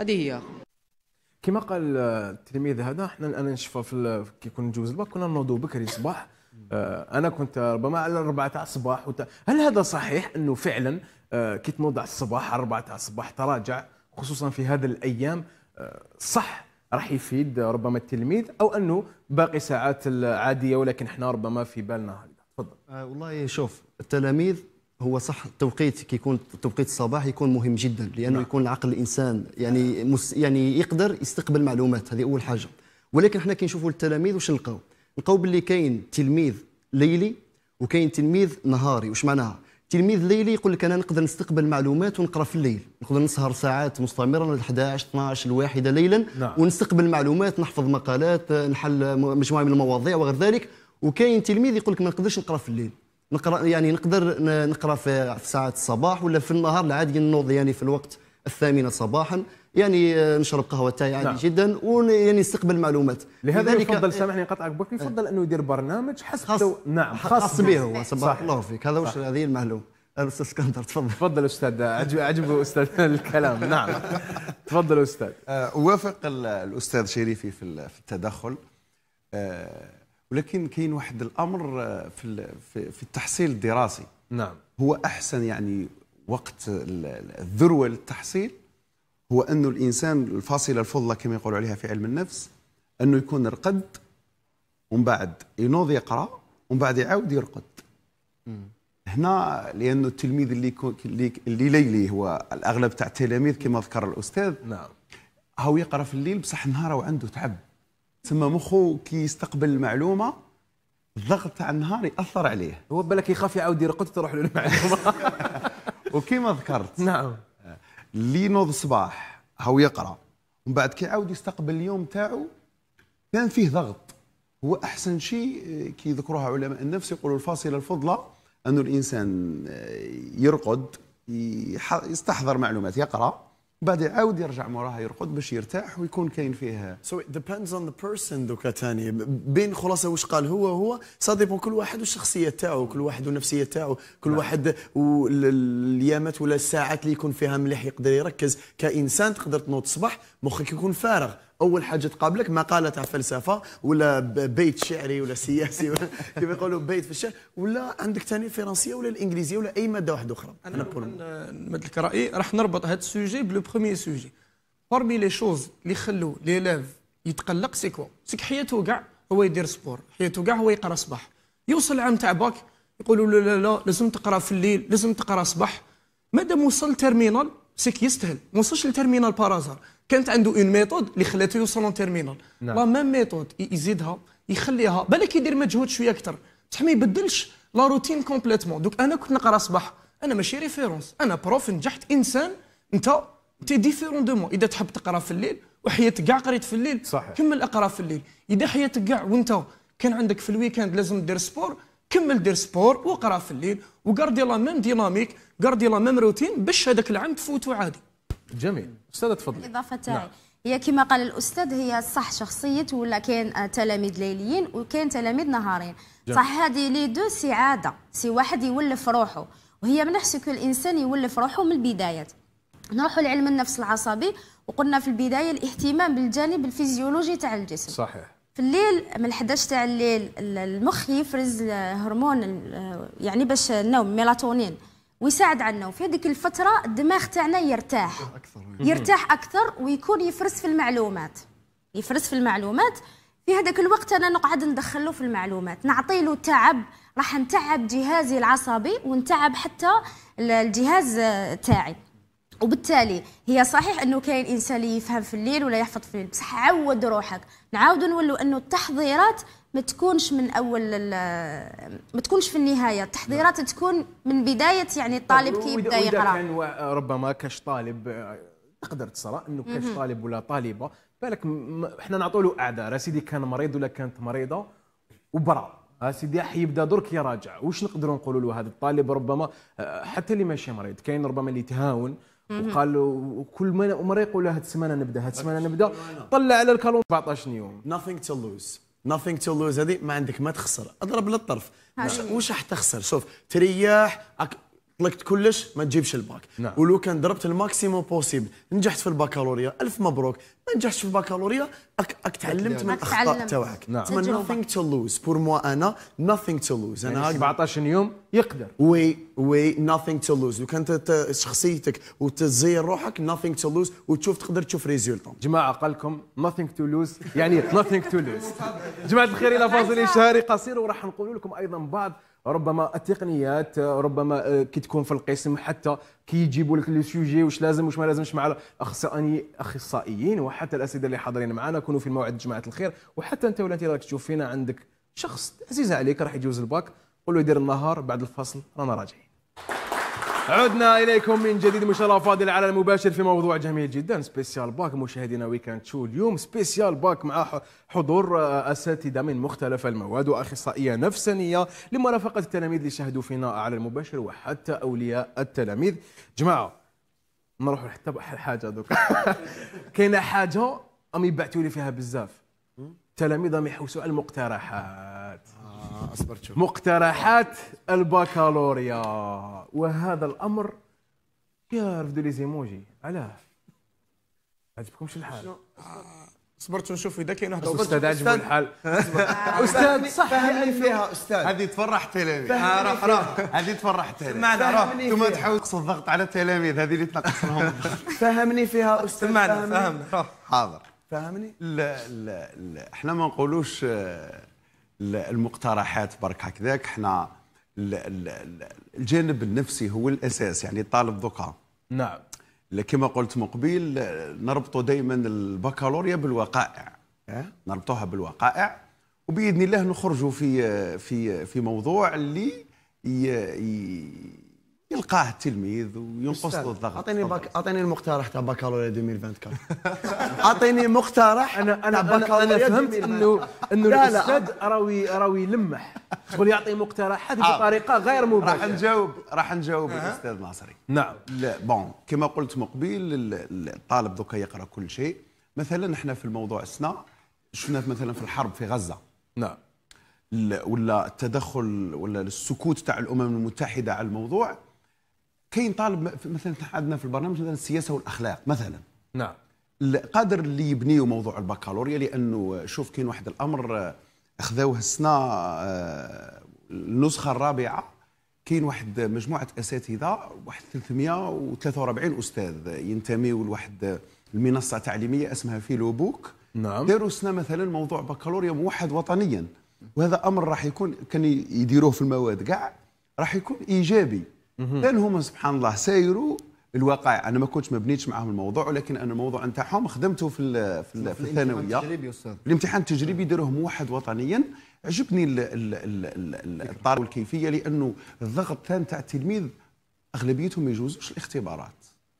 Speaker 5: هذه هي يا
Speaker 1: كما قال التلميذ هذا احنا انا نشفى في كي كنا نجوز الباك كنا نوضوا بكري الصباح آه، انا كنت ربما على 4 تاع الصباح وت... هل هذا صحيح انه فعلا كي تنوض على الصباح على 4 تاع الصباح تراجع خصوصا في هذه الايام آه، صح راح يفيد ربما التلميذ او انه باقي ساعات العاديه ولكن احنا ربما في بالنا هكذا
Speaker 5: تفضل آه والله شوف التلاميذ هو صح التوقيت كيكون توقيت الصباح يكون مهم جدا لانه نعم. يكون العقل الانسان يعني مس يعني يقدر يستقبل معلومات هذه اول حاجه ولكن احنا كنشوفوا التلاميذ واش نلقاو لقاو باللي كاين تلميذ ليلي وكاين تلميذ نهاري واش معناها تلميذ ليلي يقول لك انا نقدر نستقبل معلومات ونقرا في الليل نقدر نسهر ساعات مستمره 11 12 الواحده ليلا نعم. ونستقبل معلومات نحفظ مقالات نحل مجموعه من المواضيع وغير ذلك وكاين تلميذ يقول لك ما نقدرش نقرا في الليل نقرا يعني نقدر نقرا في ساعات الصباح ولا في النهار العادي نوض يعني في الوقت الثامنه صباحا يعني آه، نشرب قهوه تاعي عادي نعم. جدا ويعني نستقبل معلومات لهذا يفضل آه، سامحني
Speaker 1: قطعك بك يفضل انه يدير برنامج حسب خاص دو... نعم خاص, خاص به هو صباح الله فيك هذا واش هذه المعلومه الاستاذ اسكندر تفضل تفضل استاذ عجب عجبه استاذ الكلام نعم
Speaker 6: تفضل استاذ آه، اوافق الاستاذ شريفي في التدخل ولكن كاين واحد الامر في في التحصيل الدراسي نعم هو احسن يعني وقت الذروه للتحصيل هو أنه الإنسان الفاصلة الفضلى كما يقولوا عليها في علم النفس أنه يكون رقد ومن بعد ينوض يقرأ ومن بعد يعاود يرقد هنا لأنه التلميذ اللي اللي ليلي هو الأغلب تاع التلاميذ كما ذكر الأستاذ نعم هو يقرأ في الليل بصح نهار وعنده تعب تسمى مخه كي يستقبل المعلومة الضغط تاع النهار ياثر عليه هو بالك يخاف يعاود يرقد تروح له المعلومه وكيما ذكرت نعم اللي ينوض صباح هو يقرا ومن بعد كي يستقبل اليوم تاعو كان فيه ضغط هو احسن شيء آه، كي يذكروها علماء النفس يقولوا الفاصله الفضلى انه الانسان آه، يرقد يستحضر معلومات يقرا
Speaker 2: بعد يعاود يرجع موراها يرقد باش يرتاح ويكون كاين فيها سو ديبيندز اون ذا بيرسون دوكا ثاني بين خلاصه واش قال هو هو سا ديبون كل واحد والشخصيه تاعو كل واحد والنفسيه تاعو كل نعم. واحد واليامات ولا الساعات اللي يكون فيها مليح يقدر يركز كانسان تقدر تنوض الصباح مخك يكون فارغ اول حاجه تقابلك مقاله تاع فلسفه ولا بيت شعري ولا سياسي ولا كيف يقولوا بيت في الشعر ولا عندك ثاني الفرنسيه ولا الانجليزيه ولا اي ماده واحده اخرى انا,
Speaker 4: أنا نمد لك رايي راح نربط هذا السوجي بلو بروميير سوجي بارمي لي شوز اللي خلو ليلاف يتقلق سي سيك حياته كاع هو يدير سبور حياته كاع هو يقرا صباح يوصل العام تاع باك يقولوا له لا لا لازم تقرا في الليل لازم تقرا صباح مادام وصل تيرمينال سيك يستاهل ما وصلش لتيرمينال بارازار كانت عنده اون ميثود اللي خلاته يوصل لون تيرمينال لا ميم ميثود يزيدها يخليها بالك يدير مجهود شويه اكثر بصح ما يبدلش لا روتين كومبليتمون دوك انا كنت نقرا صباح انا ماشي ريفيرونس انا بروف نجحت انسان انت تي ديفيرون دو مو اذا تحب تقرا في الليل وحياتك كاع قريت في الليل صحيح. كمل اقرا في الليل اذا حياتك كاع وانت كان عندك في الويكاند لازم دير سبور كمل دير سبور وقرا في الليل وكاردي لا ميم ديناميك غارديولا ميم روتين باش هذاك العام تفوتوا عادي جميل استاذه تفضلي
Speaker 3: اضافه تاعي نعم. هي كما قال الاستاذ هي صح شخصيه ولا كاين تلاميذ ليليين وكاين تلاميذ نهارين جميل. صح هذه لي دو سي عاده سي واحد يولف روحه وهي من حسكو الانسان يولف روحه من البدايات نروحوا لعلم النفس العصبي وقلنا في البدايه الاهتمام بالجانب الفيزيولوجي تاع الجسم صحيح في الليل من 11 تاع الليل المخ يفرز آه، هرمون آه، يعني باش النوم ميلاتونين ويساعد عنا وفي هذيك الفتره الدماغ تاعنا يرتاح يرتاح اكثر ويكون يفرس في المعلومات يفرس في المعلومات في هذاك الوقت انا نقعد ندخله في المعلومات نعطي له تعب راح نتعب جهازي العصبي ونتعب حتى الجهاز تاعي وبالتالي هي صحيح انه كاين انسان اللي يفهم في الليل ولا يحفظ في الليل بصح عود روحك نعاود نولوا انه التحضيرات ما تكونش من اول ما تكونش في النهايه التحضيرات نعم. تكون من بدايه يعني الطالب طيب، كي يبدا يقرا
Speaker 1: كان ربما كاش طالب آه، تقدر تصرى انه كاش طالب ولا طالبه بالك احنا نعطوا له اعذار سيدي كان مريض ولا كانت مريضه وبرا سيدي حيبدا درك يراجع واش نقدروا نقولوا له هذا الطالب ربما آه، حتى اللي ماشي مريض كاين ربما اللي تهاون وقال وكل
Speaker 2: مريض مره يقول هاد السمانه نبدا هاد السمانه نبدا طلع على الكالون 14 يوم nothing to lose nothing to lose هذه ما عندك ما تخسر اضرب للطرف وش راح تخسر شوف تريح أك... طلقت كلش ما تجيبش الباك نعم. ولو كان ضربت الماكسيموم بوسيبل نجحت في البكالوريا الف مبروك ما نجحتش في البكالوريا اك, أك تعلمت من الاخطاء تاعك نعم nothing to lose بور موا انا nothing to lose انا يعني 17 يوم يقدر وي وي nothing to lose لو كانت شخصيتك وتزين روحك nothing to lose وتشوف تقدر تشوف ريزولتون جماعه قالكم nothing to lose يعني nothing to lose
Speaker 4: جماعه الخير الى فاصل شهري
Speaker 1: قصير وراح نقول لكم ايضا بعض ربما التقنيات ربما آه، كي تكون في القسم حتى كي يجيبوا لك لي سوجي واش لازم واش ما لازمش مع اخصائي اخصائيين وحتى الاساتذه اللي حاضرين معنا كونوا في موعد جماعه الخير وحتى انت ولا انت راك تشوف فينا عندك شخص عزيز عليك راح يجوز الباك قول له يدير النهار بعد الفصل رانا راجعين عدنا اليكم من جديد ما شاء الله فاضل على المباشر في موضوع جميل جدا سبيسيال باك مشاهدينا ويكند شو اليوم سبيسيال باك مع حضور آه، اساتذه من مختلف المواد واخصائيه نفسانيه لمرافقه التلاميذ اللي شاهدوا فينا على المباشر وحتى اولياء التلاميذ جماعه نروحوا حتى بواحد دوك كاينه حاجه امي بعثوا لي فيها بزاف التلاميذ راهم يحوسوا على المقترحات اصبر شوف مقترحات البكالوريا وهذا الامر يرفد لي زيموجي علاه عجبكمش الحال
Speaker 4: صبرت نشوف اذا كاين واحد استاذ عجبه الحال استاذ صح فهمني فيها استاذ هذه
Speaker 1: تفرح التلاميذ
Speaker 4: روح روح
Speaker 1: هذه
Speaker 6: تفرح التلاميذ سمعنا ثم تحاول
Speaker 2: الضغط على التلاميذ هذه اللي تنقص لهم فهمني فيها استاذ سمعنا فهمنا
Speaker 6: حاضر فهمني لا لا لا احنا ما نقولوش المقترحات برك هكذاك حنا الجانب النفسي هو الاساس يعني الطالب ذكا نعم كما قلت من قبيل نربطوا دائما البكالوريا بالوقائع نربطوها بالوقائع وباذن الله نخرجوا في في في موضوع اللي يلقاه التلميذ وينقص له الضغط اعطيني باك...
Speaker 2: اعطيني المقترح تاع باكالوريا
Speaker 1: 2024
Speaker 2: اعطيني مقترح انا انا انا, أنا فهمت انه انه الاستاذ
Speaker 1: راوي راوي
Speaker 2: يلمح تقول يعطي مقترحات آه. بطريقه
Speaker 1: غير مباشره راح نجاوب راح نجاوب الاستاذ ناصري
Speaker 6: نعم لا بون كما قلت مقبل الطالب دوكا يقرا كل شيء مثلا احنا في الموضوع السنه شفنا مثلا في الحرب في غزه نعم ولا التدخل ولا السكوت تاع الامم المتحده على الموضوع كاين طالب مثلا عندنا في البرنامج مثلا السياسه والاخلاق مثلا نعم القادر اللي يبنيوا موضوع البكالوريا لانه شوف كاين واحد الامر آه، اخذوه السنه آه، النسخه الرابعه كاين واحد مجموعه اساتذه واحد 343 استاذ ينتميوا لواحد المنصه تعليميه اسمها فيلوبوك نعم داروا سنه مثلا موضوع بكالوريا موحد وطنيا وهذا امر راح يكون كان يديروه في المواد كاع راح يكون ايجابي كان هما سبحان الله سايروا الواقع انا ما كنتش ما بنيتش معاهم الموضوع ولكن انا الموضوع نتاعهم خدمته في الـ في, الـ في الثانويه الامتحان التجريبي داروه موحد وطنيا عجبني الطريقه والكيفيه لانه الضغط تاع التلميذ اغلبيتهم ما يجوزوش الاختبارات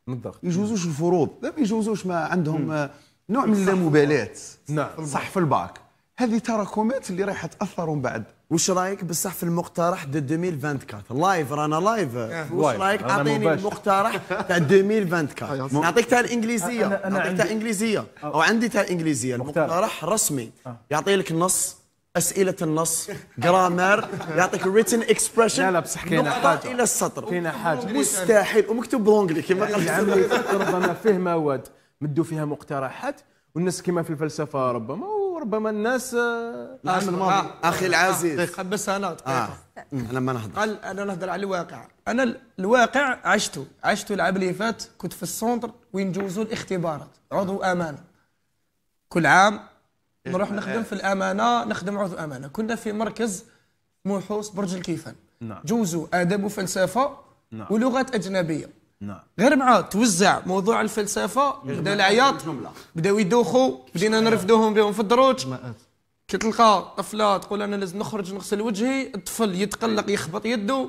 Speaker 6: بالضبط يجوزوش الفروض لا ما
Speaker 2: يجوزوش ما عندهم مم. نوع من اللامبالاه نعم صح في الباك هذه تراكمات اللي رايحه تاثر بعد وش رايك بصح في المقترح دو 2024 لايف رانا لايف آه. وش رايك اعطيني المقترح تاع 2024 نعطيك تاع الانجليزيه نعطيك تاع الانجليزيه او عندي تاع الانجليزيه المقترح رسمي آه. يعطي لك النص اسئله النص جرامر يعطيك ريتن اكسبريشن لا لا بصح كاينه حاجه الى السطر كاينه حاجه مستحيل
Speaker 1: ومكتوب بالونجلي كما يعني قلت ربما فيه مواد مدوا فيها مقترحات والناس كما في الفلسفه ربما وربما الناس العام
Speaker 4: آه، آه، آه، الماضي اخي العزيز بس انا دقيقه آه. انا ما نهضر قال انا نهضر على الواقع انا الواقع عشته عشته العام اللي فات كنت في السونتر وين جوزوا الاختبارات عضو امانه كل عام نروح نخدم في الامانه نخدم عضو امانه كنا في مركز موحوس برج الكيفان نعم. جوزوا ادب وفلسفه نعم. ولغات اجنبيه نعم غير مع توزع موضوع الفلسفه نعم. بدا العياط نعم. بداو يدوخوا بدينا نرفدوهم بهم في الدروج كي تلقى طفله تقول انا لازم نخرج نغسل وجهي الطفل يتقلق يخبط يده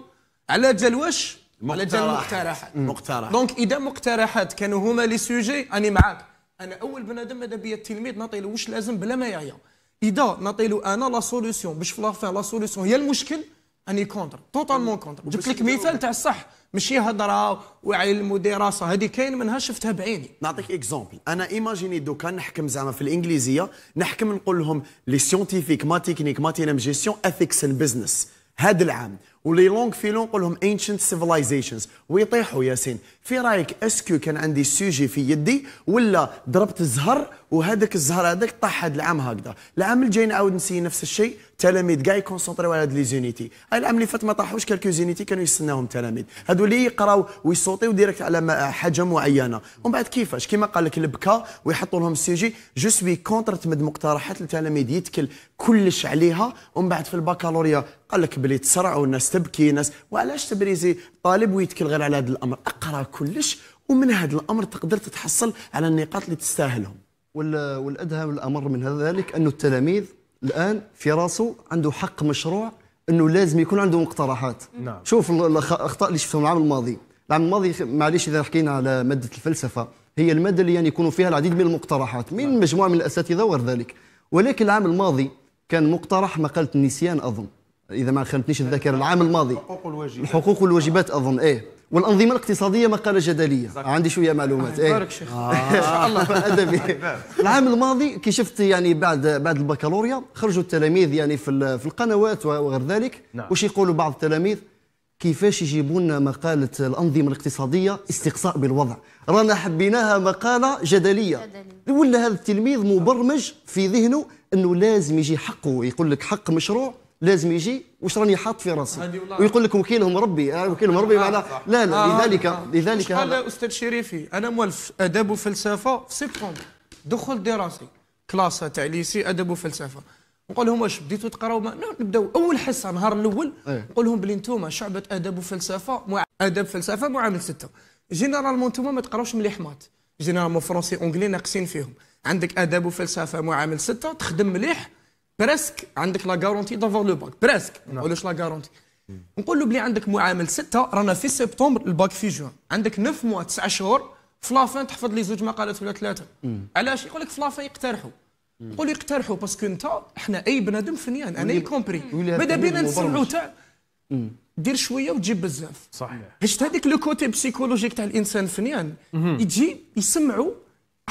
Speaker 4: على جال واش على جال المقترحات
Speaker 2: مقترح دونك
Speaker 4: اذا مقترحات كانوا هما لي سوجي راني معاك انا اول بنادم ماذا بيا التلميذ نعطي له واش لازم بلا ما يعيا اذا نعطي له انا لا سوليسيون باش في لافان لا سوليسيون هي المشكل اني كونتر توتالمون كونتر جبت لك
Speaker 2: مثال تاع الصح ماشي هضره وعلم دراسه هذه كاين منها شفتها بعيني نعطيك اكزومبل انا ايماجيني دوكا نحكم زعما في الانجليزيه نحكم نقول لهم لي سيونتيفيك ما تكنيك ما تينام جيستيون اثيكس ان بزنس هذا العام ولي لونغ فيلون نقول لهم انشنت سيفلايزيشنز ويطيحوا ياسين في رايك اسكو كان عندي سوجي في يدي ولا ضربت الزهر وهذاك الزهر هذاك طاح هذا العام هكذا العام الجاي نعاود نسي نفس الشيء التلاميذ كاع يكونسونطريو على هاد لي زونيتي العام اللي فات ما طاحوش كالكو زونيتي كانوا يستناوهم التلاميذ هادو اللي يقراو ويصوتيو ديريكت على حاجه معينه ومن بعد كيفاش كيما قال لك البكا ويحطوا لهم السيجي جو سوي كونتر تمد مقترحات للتلاميذ يتكل كلش عليها ومن بعد في البكالوريا قال لك بلي تسرعوا الناس تبكي الناس وعلاش تبريزي طالب ويتكل غير على هذا الامر اقرا كلش ومن هذا الامر تقدر تتحصل
Speaker 5: على النقاط اللي تستاهلهم والادهى والامر من هذا ذلك انه التلاميذ الان في راسه عنده حق مشروع انه لازم يكون عنده مقترحات نعم. شوف الاخطاء اللي شفتهم العام الماضي العام الماضي معليش اذا حكينا على ماده الفلسفه هي الماده اللي يعني يكونوا فيها العديد من المقترحات من نعم. مجموعه من الاساتذه وغير ذلك ولكن العام الماضي كان مقترح مقاله النسيان اظن اذا ما خانتنيش الذاكره العام الماضي الحقوق والواجبات الحقوق والواجبات اظن ايه والانظمه الاقتصاديه مقاله جدليه عندي شويه معلومات آه. بارك شيخ ان آه. شاء الله العام الماضي كي شفت يعني بعد بعد البكالوريا خرجوا التلاميذ يعني في في القنوات وغير ذلك نعم. واش يقولوا بعض التلاميذ كيفاش يجيبوا لنا مقاله الانظمه الاقتصاديه استقصاء بالوضع رانا حبيناها مقاله جدليه, جدلية. ولا هذا التلميذ مبرمج في ذهنه انه لازم يجي حقه يقول لك حق مشروع لازم يجي وش راني حاط في راسي ويقول لك وكيلهم ربي آه، وكيلهم ربي آه، معنا لا لا آه لذلك آه لذلك قال
Speaker 4: استاذ شريفي انا مولف اداب وفلسفه في سبتمبر دخل دراسي كلاس تاع ليسي ادب وفلسفه نقول لهم واش بديتوا تقراوا نعم، نبداو اول حصه النهار الاول إيه. نقول لهم بلي انتوما شعبه ادب وفلسفه مع اداب فلسفه معامل سته جينيرالمون انتوما ما تقراوش مليح مات جينيرالمون فرونسي اونجلي ناقصين فيهم عندك اداب وفلسفه معامل سته تخدم مليح بريسك عندك لا غارونتي دافور لو باك بريسك ولاش لا غارونتي نقول له بلي عندك معامل سته رانا في سبتمبر الباك في جوان عندك 9 موا 9 شهور فلافان تحفظ لي زوج مقالات ولا ثلاثه علاش يقول لك في يقترحوا نقول يقترحوا باسكو انت احنا اي بنادم فنيان انا كومبري ماذا بينا نسمعوا تاع دير شويه وتجيب بزاف صحيح غشت هذيك لو كوتي بسيكولوجيك تاع الانسان فنيان يجي يسمعوا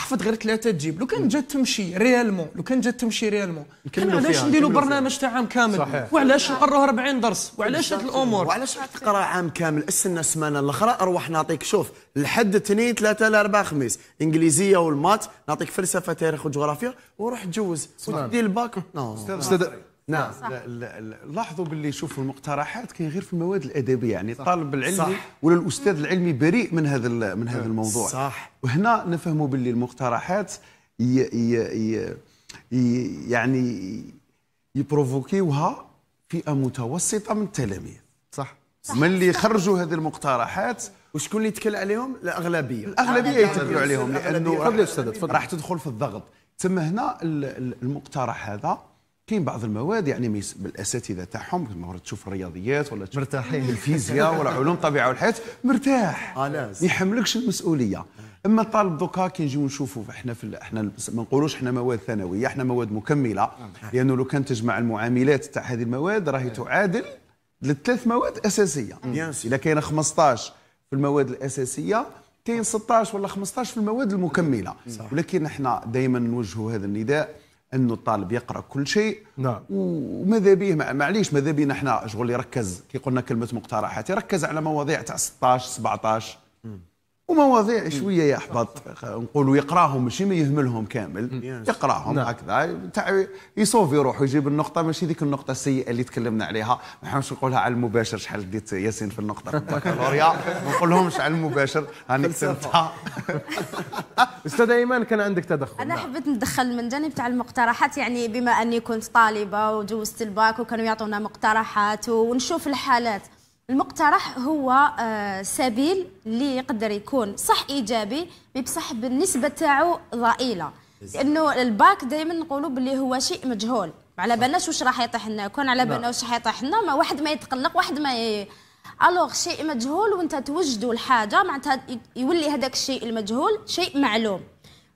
Speaker 4: احفظ غير ثلاثه تجيب لو كان جات تمشي ريالمون لو كان جات تمشي ريالمون كان علاش نديروا برنامج تاع عام كامل صحيح.
Speaker 2: وعلاش نقروه 40 درس وعلاش هاد الامور وعلاش تقرا عام كامل استنى السمانه الاخرى اروح نعطيك شوف لحد اثنين ثلاثه الاربعاء خميس انجليزيه والمات نعطيك فلسفه تاريخ وجغرافيا وروح تجوز وتدي الباك نو نعم. استاذ نعم صح. لاحظوا باللي شوفوا المقترحات كاين غير في المواد الادبيه يعني الطالب
Speaker 6: العلمي صح. ولا الاستاذ العلمي بريء من هذا من هذا أه، الموضوع صح وهنا نفهموا باللي المقترحات ي ي ي ي يعني يبروفوكيوها فئه متوسطه من التلاميذ صح, صح. اللي يخرجوا هذه المقترحات وشكون اللي يتكل عليهم الاغلبيه الاغلبيه يتكلوا عليهم لانه راح تدخل في الضغط تم هنا المقترح هذا كاين بعض المواد يعني بالاساتذه تاعهم كما تشوف الرياضيات ولا تشوف مرتاحين الفيزياء ولا علوم الطبيعه والحياه مرتاح آه، ما يحملكش المسؤوليه اما الطالب دوكا كي نجيو نشوفوا احنا في احنا ما نقولوش احنا مواد ثانويه احنا مواد مكمله نعم. لانه لو كان تجمع المعاملات تاع هذه المواد راهي نعم. تعادل للثلاث مواد اساسيه نعم. اذا كاين 15 في المواد الاساسيه كاين 16 ولا 15 في المواد المكمله ولكن احنا دائما نوجهوا هذا النداء انه الطالب يقرا كل شيء نعم وماذا به معليش ماذا بينا احنا شغل يركز كي قلنا كلمه مقترحات يركز على مواضيع تاع 16 17 م. ومواضيع شويه يحبط نقولوا يقراهم ماشي ما يهملهم كامل يقراهم نعم. هكذا تاع يروح يجيب النقطه ماشي ذيك النقطه السيئه اللي تكلمنا عليها ما حنش نقولها على المباشر شحال ديت ياسين في النقطه في البكالوريا ما نقولهمش على المباشر هاني كتبتها استاذ
Speaker 1: ايمان كان عندك تدخل
Speaker 6: انا
Speaker 3: نعم. حبيت ندخل من جانب تاع المقترحات يعني بما اني كنت طالبه وجوزت الباك وكانوا يعطونا مقترحات ونشوف الحالات المقترح هو آه، سبيل اللي يقدر يكون صح ايجابي مي بصح بالنسبه تاعو ضئيله لانه الباك دائما نقولوا باللي هو شيء مجهول على بالناش واش راح يطيح لنا كون على نعم. بالنا واش راح يطيح لنا ما واحد ما يتقلق واحد ما ي... الوغ شيء مجهول وانت توجدوا الحاجه معناتها يولي هذاك الشيء المجهول شيء معلوم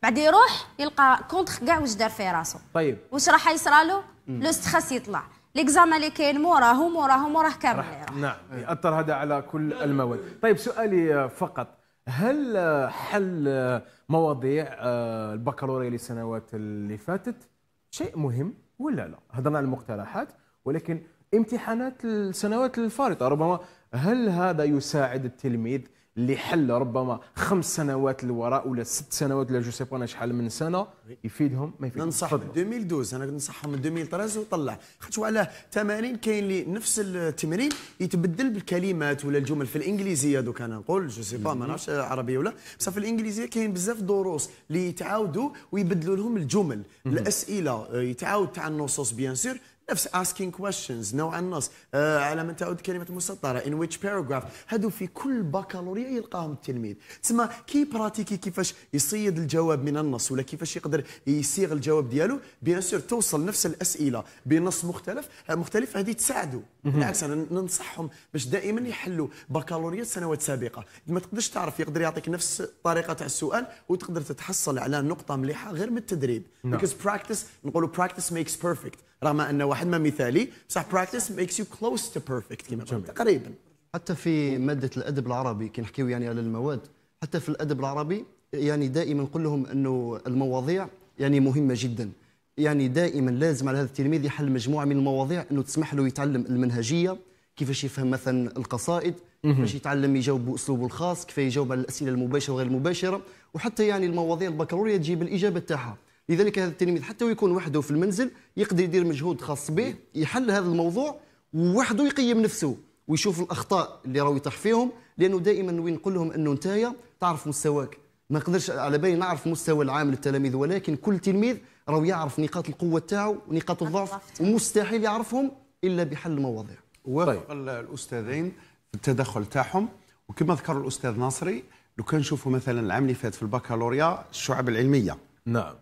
Speaker 3: بعد يروح يلقى كونتخ كاع واش دار في راسه طيب واش راح يصرى له لو ستريس يطلع ليكزام اللي كاين موراه وموراه وموراه كامل
Speaker 1: نعم ياثر هذا على كل المواد طيب سؤالي آه، فقط هل آه، حل آه، مواضيع البكالوريا للسنوات اللي فاتت شيء مهم ولا لا هضرنا على المقترحات ولكن امتحانات السنوات الفارطه ربما هل هذا يساعد التلميذ اللي حل ربما خمس سنوات للوراء ولا ست سنوات ولا جو
Speaker 2: سي با شحال من سنه يفيدهم ما يفيدهم ننصح 2012 انا ننصحهم 2013 وطلع خاطش على 80 كاين اللي نفس التمرين يتبدل بالكلمات ولا الجمل في الانجليزيه دوك انا نقول جو سي با ما نعرفش عربيه ولا بصح في الانجليزيه كاين بزاف دروس اللي يتعاودوا ويبدلوا لهم الجمل الاسئله آه، يتعاود تاع النصوص بيان سور نفس asking questions نوع النص آه على من تعود كلمة مسطرة in which paragraph هادو في كل بكالوريا يلقاهم التلميذ تسمى كي براتيكي كيفاش يصيد الجواب من النص ولا كيفاش يقدر يصيغ الجواب ديالو بيان سور توصل نفس الأسئلة بنص مختلف آه، مختلف هذه تساعدو بالعكس انا ننصحهم باش دائما يحلوا بكالوريا سنوات سابقه ما تقدرش تعرف يقدر يعطيك نفس الطريقه تاع السؤال وتقدر تتحصل على نقطه مليحه غير من التدريب بيكوز نعم. براكتيس نقولوا براكتيس ميكس بيرفكت رغم ان
Speaker 5: واحد ما مثالي بصح براكتس ميكس يو كلوز تو بيرفكت كما قلت تقريبا حتى في ماده الادب العربي كي نحكيو يعني على المواد حتى في الادب العربي يعني دائما نقول لهم انه المواضيع يعني مهمه جدا يعني دائما لازم على هذا التلميذ يحل مجموعه من المواضيع انه تسمح له يتعلم المنهجيه كيفاش يفهم مثلا القصائد كيفاش يتعلم يجاوب باسلوبه الخاص كيف يجاوب على الاسئله المباشره وغير المباشره وحتى يعني المواضيع البكالوريا تجيب الاجابه تاعها لذلك هذا التلميذ حتى ويكون وحده في المنزل يقدر يدير مجهود خاص به يحل هذا الموضوع ووحده يقيم نفسه ويشوف الاخطاء اللي راهو يطيح فيهم لانه دائما وين نقول لهم انه نتايا تعرف مستواك ما نقدرش على بالي نعرف مستوى العام للتلاميذ ولكن كل تلميذ راهو يعرف نقاط القوه تاعو ونقاط الضعف ومستحيل يعرفهم الا بحل المواضيع
Speaker 6: وافق طيب. الاستاذين في التدخل تاعهم وكما ذكر الاستاذ ناصري لو كان نشوفوا مثلا العام اللي فات في البكالوريا الشعب العلميه نعم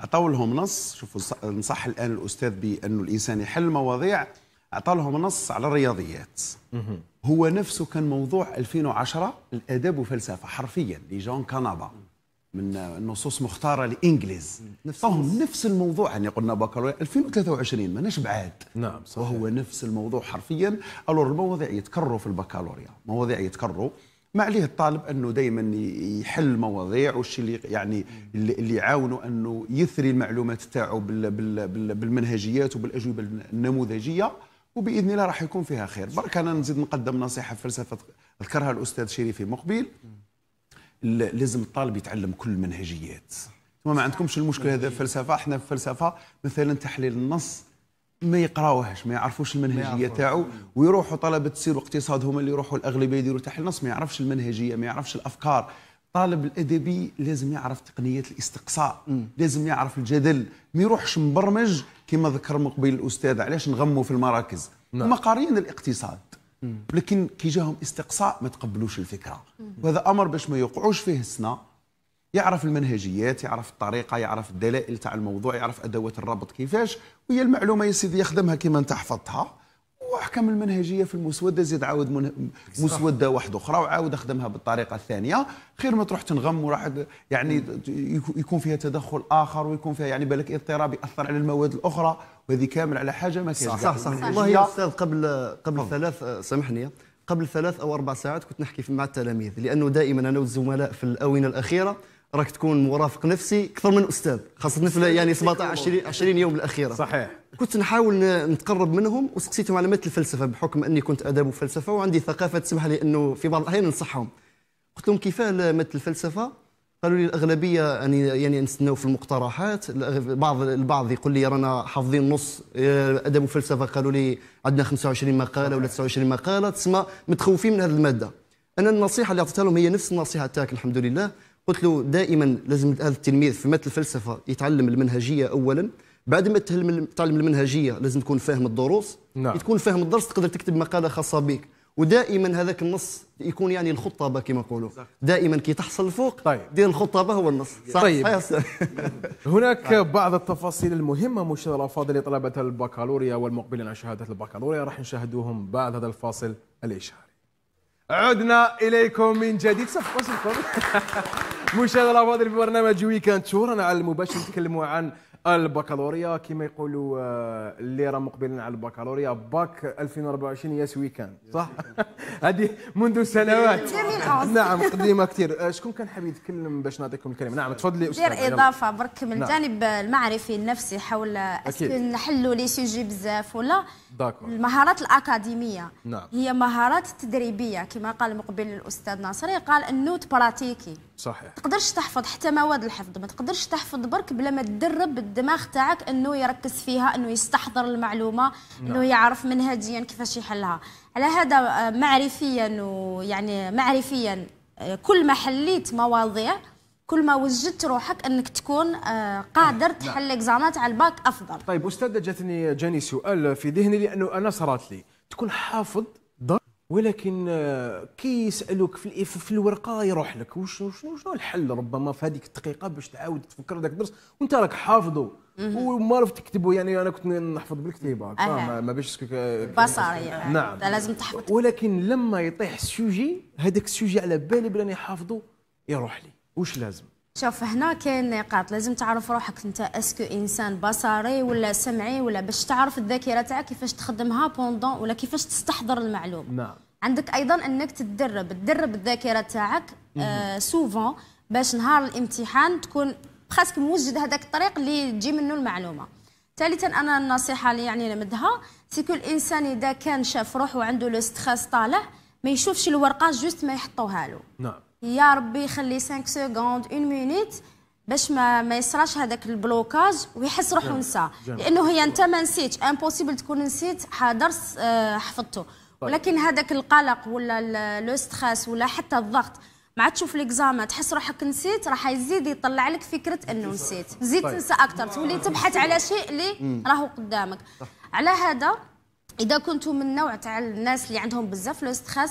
Speaker 6: اعطولهم نص شوفوا نصح الان الاستاذ بانه الانسان يحل مواضيع اعطالهم نص على الرياضيات هو نفسه كان موضوع 2010 الاداب وفلسفه حرفيا لجون كندا من نصوص مختاره لانجليز فهم نفس الموضوع يعني قلنا بكالوريا 2023 ماناش بعاد نعم صحيح. وهو نفس الموضوع حرفيا الور المواضيع يتكرروا في البكالوريا مواضيع يتكرروا ما عليه الطالب انه دائما يحل المواضيع والشيء اللي يعني اللي يعاونه انه يثري المعلومات تاعو بالمنهجيات وبالاجوبه النموذجيه وباذن الله راح يكون فيها خير برك انا نزيد نقدم نصيحه في فلسفه ذكرها الاستاذ شريفي مقبل لازم الطالب يتعلم كل المنهجيات ما عندكمش المشكل هذا في الفلسفه احنا في الفلسفه مثلا تحليل النص ما يقراوهش ما يعرفوش المنهجيه تاعو ويروحوا طلبه تصير واقتصاد هما اللي يروحوا الاغلبيه يديروا تحليل نص ما يعرفش المنهجيه ما يعرفش الافكار طالب الادبي لازم يعرف تقنيه الاستقصاء م. لازم يعرف الجدل ما يروحش مبرمج كما ذكر مقبل الاستاذ علاش نغموا في المراكز هما نعم. قاريين الاقتصاد لكن كي جاهم استقصاء ما تقبلوش الفكره م. وهذا امر باش ما يوقعوش فيه السنه يعرف المنهجيات يعرف الطريقه يعرف الدلائل تاع الموضوع يعرف ادوات الربط كيفاش وهي المعلومه يا سيدي يخدمها كما انت حفظتها واحكم المنهجيه في المسوده زيد عاود من... مسوده واحده اخرى وعاود اخدمها بالطريقه الثانيه خير ما تروح تنغم وراح يعني يكون فيها تدخل اخر ويكون فيها يعني بالك اضطراب ياثر على المواد الاخرى وهذه كامل على حاجه ما كاينش صح صح, صح والله يا
Speaker 5: استاذ قبل قبل ثلاث سامحني قبل ثلاث او اربع ساعات كنت نحكي مع التلاميذ لانه دائما انا والزملاء في الاونه الاخيره راك تكون مرافق نفسي اكثر من استاذ خاصه في يعني 17 20 20 يوم الاخيره صحيح كنت نحاول نتقرب منهم وسقسيتهم على ماده الفلسفه بحكم اني كنت اداب وفلسفه وعندي ثقافه تسمح لي انه في بعض الاحيان ننصحهم قلت لهم كيفاه ماده الفلسفه قالوا لي الاغلبيه يعني يعني نستناو في المقترحات بعض البعض يقول لي رانا حافظين نص آه، ادب وفلسفه قالوا لي عندنا 25 مقاله ولا 29 مقاله تسمى متخوفين من هذه الماده انا النصيحه اللي عطيتها لهم هي نفس النصيحه تاعك الحمد لله قلت له دائما لازم هذا التلميذ في ماده الفلسفه يتعلم المنهجيه اولا بعد ما تعلم المنهجيه لازم تكون فاهم الدروس نعم. تكون فاهم الدرس تقدر تكتب مقاله خاصه بك ودائما هذاك النص يكون يعني الخطابة كما نقولوا دائما كي تحصل الفوق طيب. دير الخطابة هو النص صح طيب هناك بعض التفاصيل المهمه مشير الافاضل لطلبه البكالوريا
Speaker 1: والمقبلين على شهاده البكالوريا راح نشاهدوهم بعد هذا الفاصل الاشهاري عدنا اليكم من جديد صفقوا صفقوا مشاهدة الافاضل في برنامج ويكاند تور انا على المباشر نتكلموا عن البكالوريا كما يقولوا آه، اللي راه مقبلين على البكالوريا باك 2024 ياس ويكاند صح هذه منذ سنوات نعم قديمه كثير آه، شكون كان حاب يتكلم باش نعطيكم الكلمه نعم تفضلي استاذ غير اضافه
Speaker 3: برك من نعم. الجانب المعرفي النفسي حول اسكو نحلوا لي سوجي بزاف ولا داكو. المهارات الاكاديميه نعم. هي مهارات تدريبيه كما قال مقبل الاستاذ ناصري قال انه تبراتيكي صحيح تقدرش تحفظ حتى مواد الحفظ ما تقدرش تحفظ برك بلا ما تدرب الدماغ تاعك انه يركز فيها انه يستحضر المعلومه نعم. انه يعرف منهجيا كيفاش يحلها على هذا آه، معرفيا ويعني معرفيا آه، كل ما حليت مواضيع كل ما وجدت روحك انك تكون آه، قادر نعم. تحل الاكزامات على الباك افضل
Speaker 1: طيب استاذه جاتني جاني سؤال في ذهني لانه انا صرات لي تكون حافظ ولكن آه، كي يسالوك في في الورقه يروح لك وشنو شنو الحل ربما في هذيك الدقيقه باش تعاود تفكر ذاك الدرس وانت راك حافظه وما عرفت تكتبه يعني انا كنت نحفظ بالكتيبه أه. ما باش بصري نعم لازم تحفظ ولكن لما يطيح السوجي هذاك السوجي على بالي بلاني حافظه يروح لي واش لازم
Speaker 3: شوف هنا كاين نقاط لازم تعرف روحك انت اسكو انسان بصري ولا سمعي ولا باش تعرف الذاكره تاعك كيفاش تخدمها بوندون ولا كيفاش تستحضر المعلومه نعم عندك ايضا انك تدرب تدرب الذاكره تاعك آه سوفون باش نهار الامتحان تكون خاصك موجد هذاك الطريق اللي تجي منه المعلومه ثالثا انا النصيحه اللي يعني نمدها سي كل انسان اذا كان شاف روحه عنده لو ستريس طالع ما يشوفش الورقه جوست ما يحطوها له نعم يا ربي يخلي 5 سكوند 1 مينيت باش ما ما يصراش هذاك البلوكاج ويحس روحو نسى لانه هي انت ما نسيتش امبوسيبل تكون نسيت حاضر آه، حفظته طيب. ولكن هذاك القلق ولا لو ستريس ولا حتى الضغط مع تشوف ليكزام تحس روحك نسيت راح يزيد يطلع لك فكره انه طيب. نسيت زيد طيب. تنسى اكثر تولي تبحث على شيء اللي راهو قدامك على هذا اذا كنتوا من نوع تاع الناس اللي عندهم بزاف لو ستريس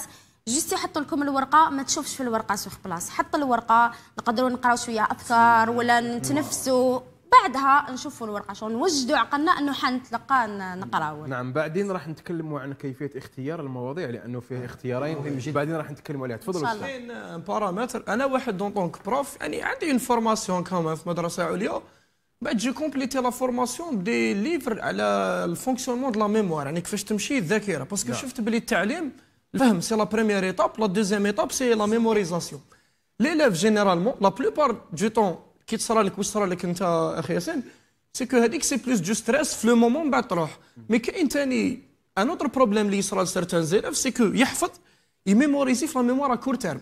Speaker 3: جست يحط لكم الورقه ما تشوفش في الورقه سوخ بلاص حط الورقه نقدروا نقراو شويه افكار ولا نتنفسوا بعدها نشوفوا الورقه شلون نوجدوا عقلنا انه حنتلقى نقراو
Speaker 1: نعم بعدين راح نتكلموا عن كيفيه اختيار المواضيع لانه فيه اختيارين مهم جدا بعدين راح
Speaker 4: نتكلموا عليها
Speaker 3: تفضلوا كاين آه،
Speaker 4: بارامتر انا واحد دون طونك بروف يعني عندي اون فورماسيون كامل في مدرسه عليا بعد جي كومبليتي لا فورماسيون دي ليفر على الفونكسيونمون دو لا ميموار يعني كيفاش تمشي الذاكره باسكو نعم. شفت بلي التعليم الفهم سي لا بريمير ايتاب لا دوزيام ايتاب سي لا ميموريزاسيون ليلاف جينيرالمون لا بلوبار دو طون كي تصرى لك واش صرى لك انت اخي ياسين سي كو هذيك سي بلوس دو ستريس في لو مومون من بعد تروح مي كاين ثاني ان اوتر بروبليم اللي يصرى لسيرتان زيلاف سي كو يحفظ يميموريزي في لا ميموار كور تيرم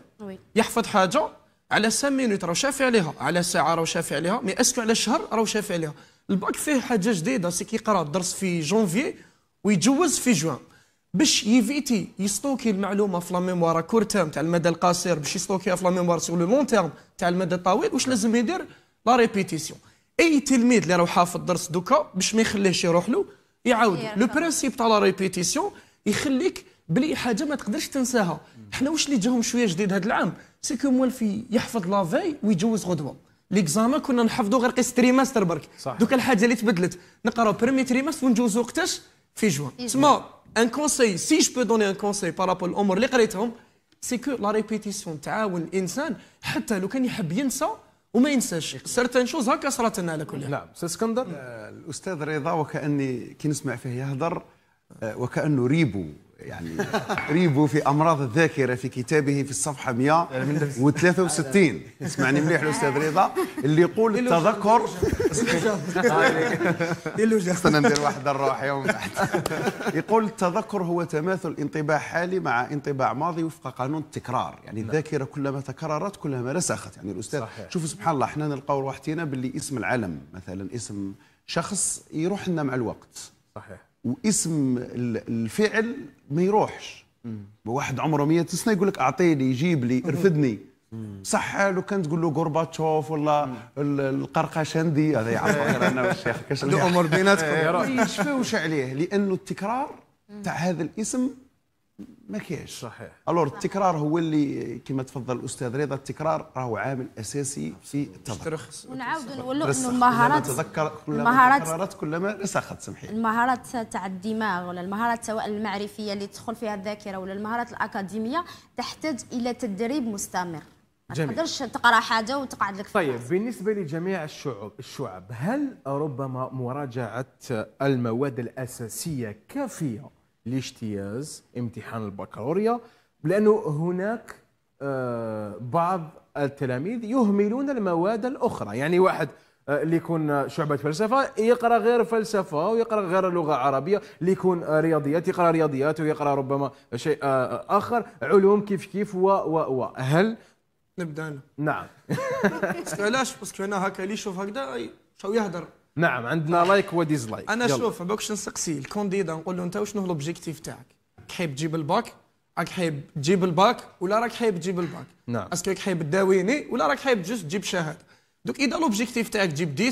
Speaker 4: يحفظ حاجه على 5 مينوت راه شافي عليها على ساعه راه شافي عليها مي اسكو على شهر راه شافي عليها الباك فيه حاجه جديده سي كيقرا الدرس في جونفي ويتجوز في جوان باش يفيتي يستوكي المعلومه في لا ميموار كور تيرم تاع المدى القصير باش يستوكيها في لا ميموار سور لو لون تيرم تاع المدى الطويل واش لازم يدير لا ريبيتيسيون اي تلميذ اللي راه حافظ الدرس دوكا باش ما يخليهش يروح له يعاود لو برانسيب تاع لا ريبيتيسيون يخليك بلي حاجه ما تقدرش تنساها حنا واش اللي جاهم شويه جديد هذا العام سي كو موالفي يحفظ لا في ويجوز غدوه ليكزامان كنا نحفظوا غير قيس تريماستر برك دوك الحاجه اللي تبدلت نقراو بريمي تريماستر ونجوزو وقتاش في جوان تسمى ان كونساي سي جو بو دوني ان كونساي بارابول الامور اللي قريتهم سي كو لا ريبيتيسيون تعاون الانسان حتى لو كان يحب ينسى وما ينساش سيرتان شوز هكا صرات لنا على كل حال
Speaker 6: نعم استاذ اسكندر الاستاذ رضا وكاني كي نسمع فيه يهضر وكانه ريبو يعني ريبو في امراض الذاكره في كتابه في الصفحه 163 اسمعني مليح الاستاذ رضا اللي يقول التذكر خصنا ندير واحد الروح يوم بعد يقول التذكر هو تماثل انطباع حالي مع انطباع ماضي وفق قانون التكرار يعني نعم. الذاكره كلما تكررت كلما رسخت يعني الاستاذ شوف سبحان الله احنا نلقاو روحتينا باللي اسم العلم مثلا اسم شخص يروح لنا مع الوقت صحيح واسم الفعل ما يروحش واحد عمره 100 سنه يقول لك اعطيني جيب لي ارفدني صح لو كان تقول له غورباتشوف ولا القرقشندي هذا يعرف غير انا والشيخ كاش الامور بيناتكم يشفوش عليه لانه التكرار تاع هذا الاسم ما كاينش صحيح الور التكرار هو اللي كما تفضل الاستاذ رضا التكرار راهو عامل اساسي في التضخم
Speaker 3: ونعاود نقولوا انه المهارات تذكر
Speaker 6: كلما المهارات كلما رسخت سمحي
Speaker 3: المهارات تاع الدماغ ولا المهارات سواء المعرفيه اللي تدخل فيها الذاكره ولا المهارات الاكاديميه تحتاج الى تدريب مستمر ما تقدرش تقرا حاجه وتقعد
Speaker 1: لك طيب بالنسبه لجميع الشعوب الشعب هل ربما مراجعه المواد الاساسيه كافيه لاجتياز امتحان البكالوريا لانه هناك آه، بعض التلاميذ يهملون المواد الاخرى يعني واحد آه، اللي يكون شعبة فلسفة يقرأ غير فلسفة ويقرأ غير اللغة العربية، اللي يكون رياضيات يقرأ رياضيات ويقرأ ربما شيء آه، آخر علوم كيف كيف و و و هل نبدا انا نعم
Speaker 4: علاش باسكو انا هكا اللي يشوف هكذا شو يهدر
Speaker 1: نعم عندنا لايك وديزلايك انا يلا. شوف
Speaker 4: باش نسقسي الكونديدا نقول له انت وشنو لوبجيكتيف تاعك تحب تجيب الباك راك حاب تجيب الباك ولا راك حاب تجيب الباك نعم اسكو راك حاب تداويني ولا راك حاب جوست تجيب شهاده دوك اذا لوبجيكتيف تاعك تجيب 10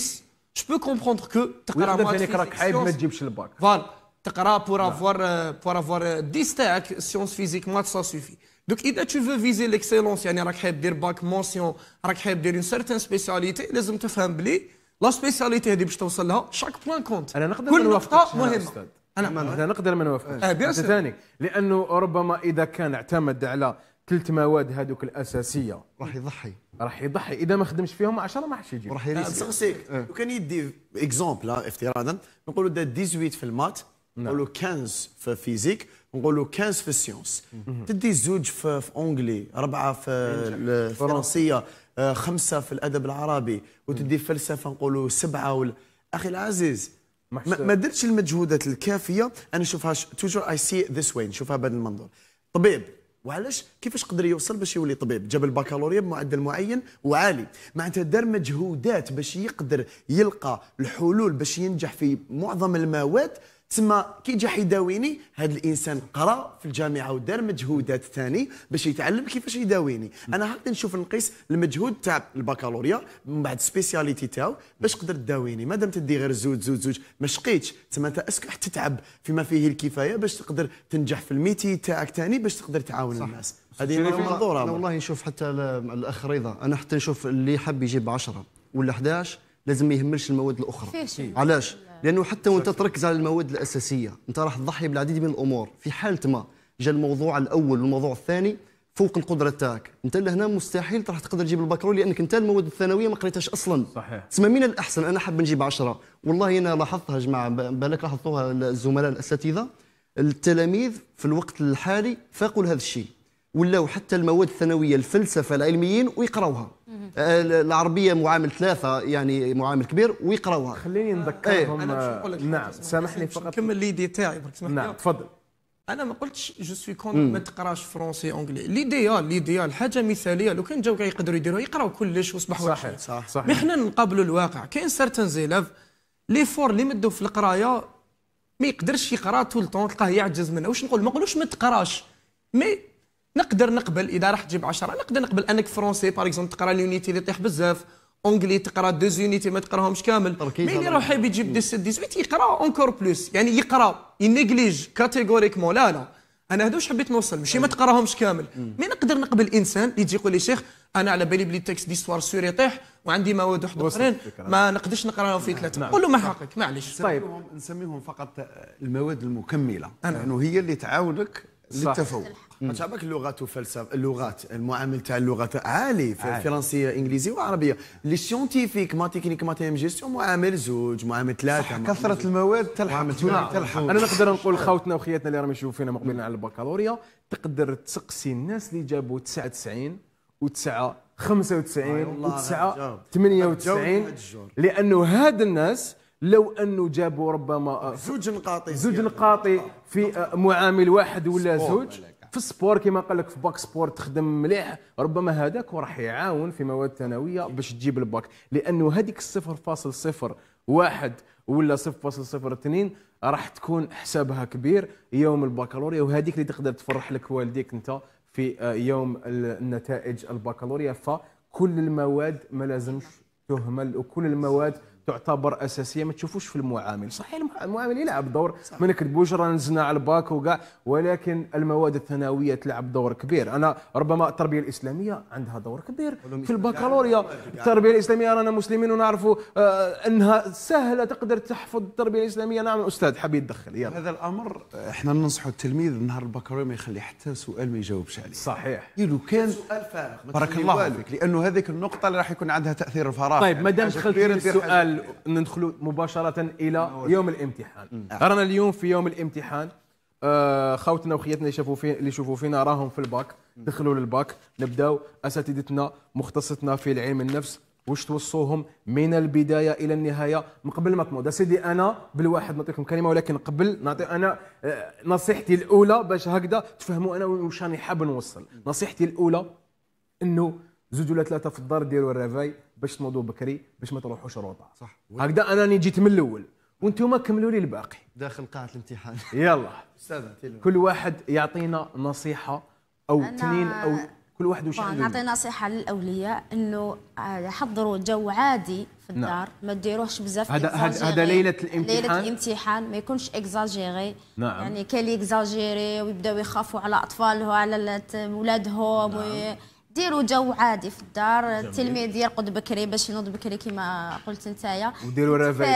Speaker 4: جو بو كومبروندر كو تقرا مات بالك يعني راك حايب ما تجيبش الباك فوال تقرا بور افوار بور افوار 10 تاعك سيونس فيزيك مات سا سوفي دوك اذا تو فو فيزي ليكسيلونس يعني راك حاب دير باك مونسيون راك حاب دير اون سارتان سبيسياليتي لازم تفهم بلي لا سبيسياليتي هذه باش توصل لها شاك بوان كونت انا نقدر كل نقطه مهمه
Speaker 1: انا انا نقدر ما نوافقش آه بيان ثاني لانه ربما اذا كان اعتمد على ثلاث مواد هذوك الاساسيه راح يضحي راح يضحي اذا ما خدمش فيهم 10 ما راحش يجيب راح يريسك
Speaker 2: لو كان يدي اكزومبل افتراضا نقولوا دا 18 في المات نعم. نقولوا 15 في فيزيك نقولوا 15 في السيونس تدي زوج في اونجلي اربعه في الفرنسيه آه، خمسه في الادب العربي وتدي فلسفه نقولوا سبعه ولا اخي العزيز ما درتش المجهودات الكافيه انا نشوفها توجور اي سي ذيس واي نشوفها بهذا المنظور طبيب وعلاش كيفاش قدر يوصل باش يولي طبيب جاب البكالوريا بمعدل معين وعالي معناتها دار مجهودات باش يقدر يلقى الحلول باش ينجح في معظم المواد تسمى كي جا حيداويني هذا الانسان قرا في الجامعه ودار مجهودات ثاني باش يتعلم كيفاش يداويني انا هكذا نشوف نقيس المجهود تاع البكالوريا من بعد سبيسياليتي تاعو باش تقدر تداويني مادام تدي غير زوج زوج زوج ما شقيتش تسمى انت اسكو تتعب فيما فيه الكفايه باش تقدر تنجح في الميتي تاعك ثاني باش تقدر تعاون صح. الناس هذه منظوره انا
Speaker 5: والله نشوف حتى الاخ رضا انا حتى نشوف اللي حاب يجيب 10 ولا 11 لازم ما يهملش المواد الاخرى علاش لانه حتى وانت تركز على المواد الاساسيه انت راح تضحي بالعديد من الامور في حاله ما جا الموضوع الاول والموضوع الثاني فوق القدره تاعك انت لهنا مستحيل راح تقدر تجيب البكالوريا لانك انت المواد الثانويه ما قريتهاش اصلا صحيح تسمى من الاحسن انا حاب نجيب 10 والله انا لاحظتها جماعه بالك لاحظتوها الزملاء الاساتذه التلاميذ في الوقت الحالي فاقوا لهذا الشيء ولاو حتى المواد الثانويه الفلسفه العلميين ويقراوها آه، العربيه معامل ثلاثه يعني معامل كبير ويقراوها خليني نذكرهم ايه. انا نقول لك آه، نعم سامحني فقط نكمل ليدي
Speaker 4: تاعي نعم تفضل انا ما قلتش جو سوي كون ما تقراش فرونسي اونجلي ليديال ليديال حاجه مثاليه لو كان جاو يقدروا يديروها يقراو كلش وصبحوا صحيح صحيح صحيح مي حنا نقابلوا الواقع كاين سارتان زيلاف لي فور اللي مدوا في القرايه ما يقدرش يقرا طول طون تلقاه يعجز منها واش نقول ما نقولوش ما تقراش مي نقدر نقبل اذا راح تجيب 10 نقدر نقبل انك فرونسي باغ اكزومبل تقرا لونيتي اللي يطيح بزاف اونجلي تقرا دوز يونيتي ما تقراهمش كامل مي اللي روح حاب يجيب 17 18 يقرا اونكور بلوس يعني يقرا ينيجليج كاتيغوريكمون لا لا انا هذا واش حبيت نوصل ماشي ما تقراهمش كامل مي نقدر نقبل انسان اللي تجي يقول لي شيخ انا على بالي بلي دي سوار سوري يطيح وعندي مواد واحد اخرين ما نقدرش نقراهم في نعم، ثلاثه نعم. قول له ما حقك معليش طيب
Speaker 6: نسميهم فقط المواد
Speaker 2: المكمله لانه هي اللي تعاونك للتفوق عجبك اللغات وفلسفه اللغات المعامل تاع اللغات عالي فرنسيه انجليزيه وعربيه لي سيونتيفيك ما تكنيك ما تيم جيستيون معامل زوج معامل ثلاثه كثره المواد تلحق نعم. تلحق انا نقدر
Speaker 3: نقول خوتنا
Speaker 1: وخياتنا اللي راهم يشوفوا فينا مقبلين على البكالوريا تقدر تسقسي الناس اللي جابوا 99 و9 95 و9 98 لانه هاد الناس لو انه جابوا ربما آه، زوج نقاطي زوج نقاطي في آه، معامل واحد ولا زوج في السبور كما قال لك في باك سبور تخدم مليح ربما هذاك وراح يعاون في مواد ثانويه باش تجيب الباك لانه هذيك 0.01 ولا 0.02 راح تكون حسابها كبير يوم البكالوريا وهذيك اللي تقدر تفرح لك والديك انت في آه، يوم النتائج البكالوريا فكل المواد ما لازمش تهمل وكل المواد تعتبر اساسيه ما تشوفوش في المعامل صحيح المعامل يلعب دور صح. منك البوجره نزلنا على الباك وكاع ولكن المواد الثانويه تلعب دور كبير انا ربما التربيه الاسلاميه عندها دور كبير في البكالوريا التربيه الاسلاميه رانا مسلمين ونعرفوا آه انها سهله تقدر تحفظ التربيه الاسلاميه نعم استاذ حبيب يدخل يلا هذا
Speaker 6: الامر احنا ننصحوا التلميذ نهار البكالوريا ما يخلي حتى سؤال ما يجاوبش عليه صحيح لو كان
Speaker 2: سؤال فارغ بارك الله فيك
Speaker 6: لانه هذيك النقطه اللي راح يكون عندها تاثير الفراغ طيب يعني ما دام يعني دخلت السؤال
Speaker 1: هل ندخل مباشره الى يوم الامتحان نعم. رانا اليوم في يوم الامتحان آه، خوتنا وخياتنا اللي شافوا فينا اللي يشوفوا فينا راهم في الباك دخلوا للباك نبداو اساتذتنا مختصتنا في العلم النفس واش توصوهم من البدايه الى النهايه من قبل ما تموت سيدي انا بالواحد نعطيكم كلمه ولكن قبل نعطي انا آه، نصيحتي الاولى باش هكذا تفهموا انا واش راني حاب نوصل نصيحتي الاولى انه زوج ولا ثلاثه في الدار ديروا الرافاي باش تنوضوا بكري باش ما تروحوش روطه صح هكذا انا راني جيت من الاول وانتم كملوا لي الباقي
Speaker 5: داخل قاعه الامتحان يلا استاذ كل
Speaker 1: واحد يعطينا نصيحه او اثنين او كل واحد وش نعطي
Speaker 3: نصيحه للاولياء انه آه، حضروا جو عادي في نعم. الدار نعم. ما ديروهش بزاف هذا هذا ليله الامتحان ليله الامتحان ما يكونش اكزاجيري نعم. يعني كاين اللي اكزاجيري ويبداو يخافوا على اطفالهم على ولادهم نعم. وي... ديروا جو عادي في الدار التلميذ يرقد بكري باش ينوض بكري كما قلت نتايا وديروا رافاي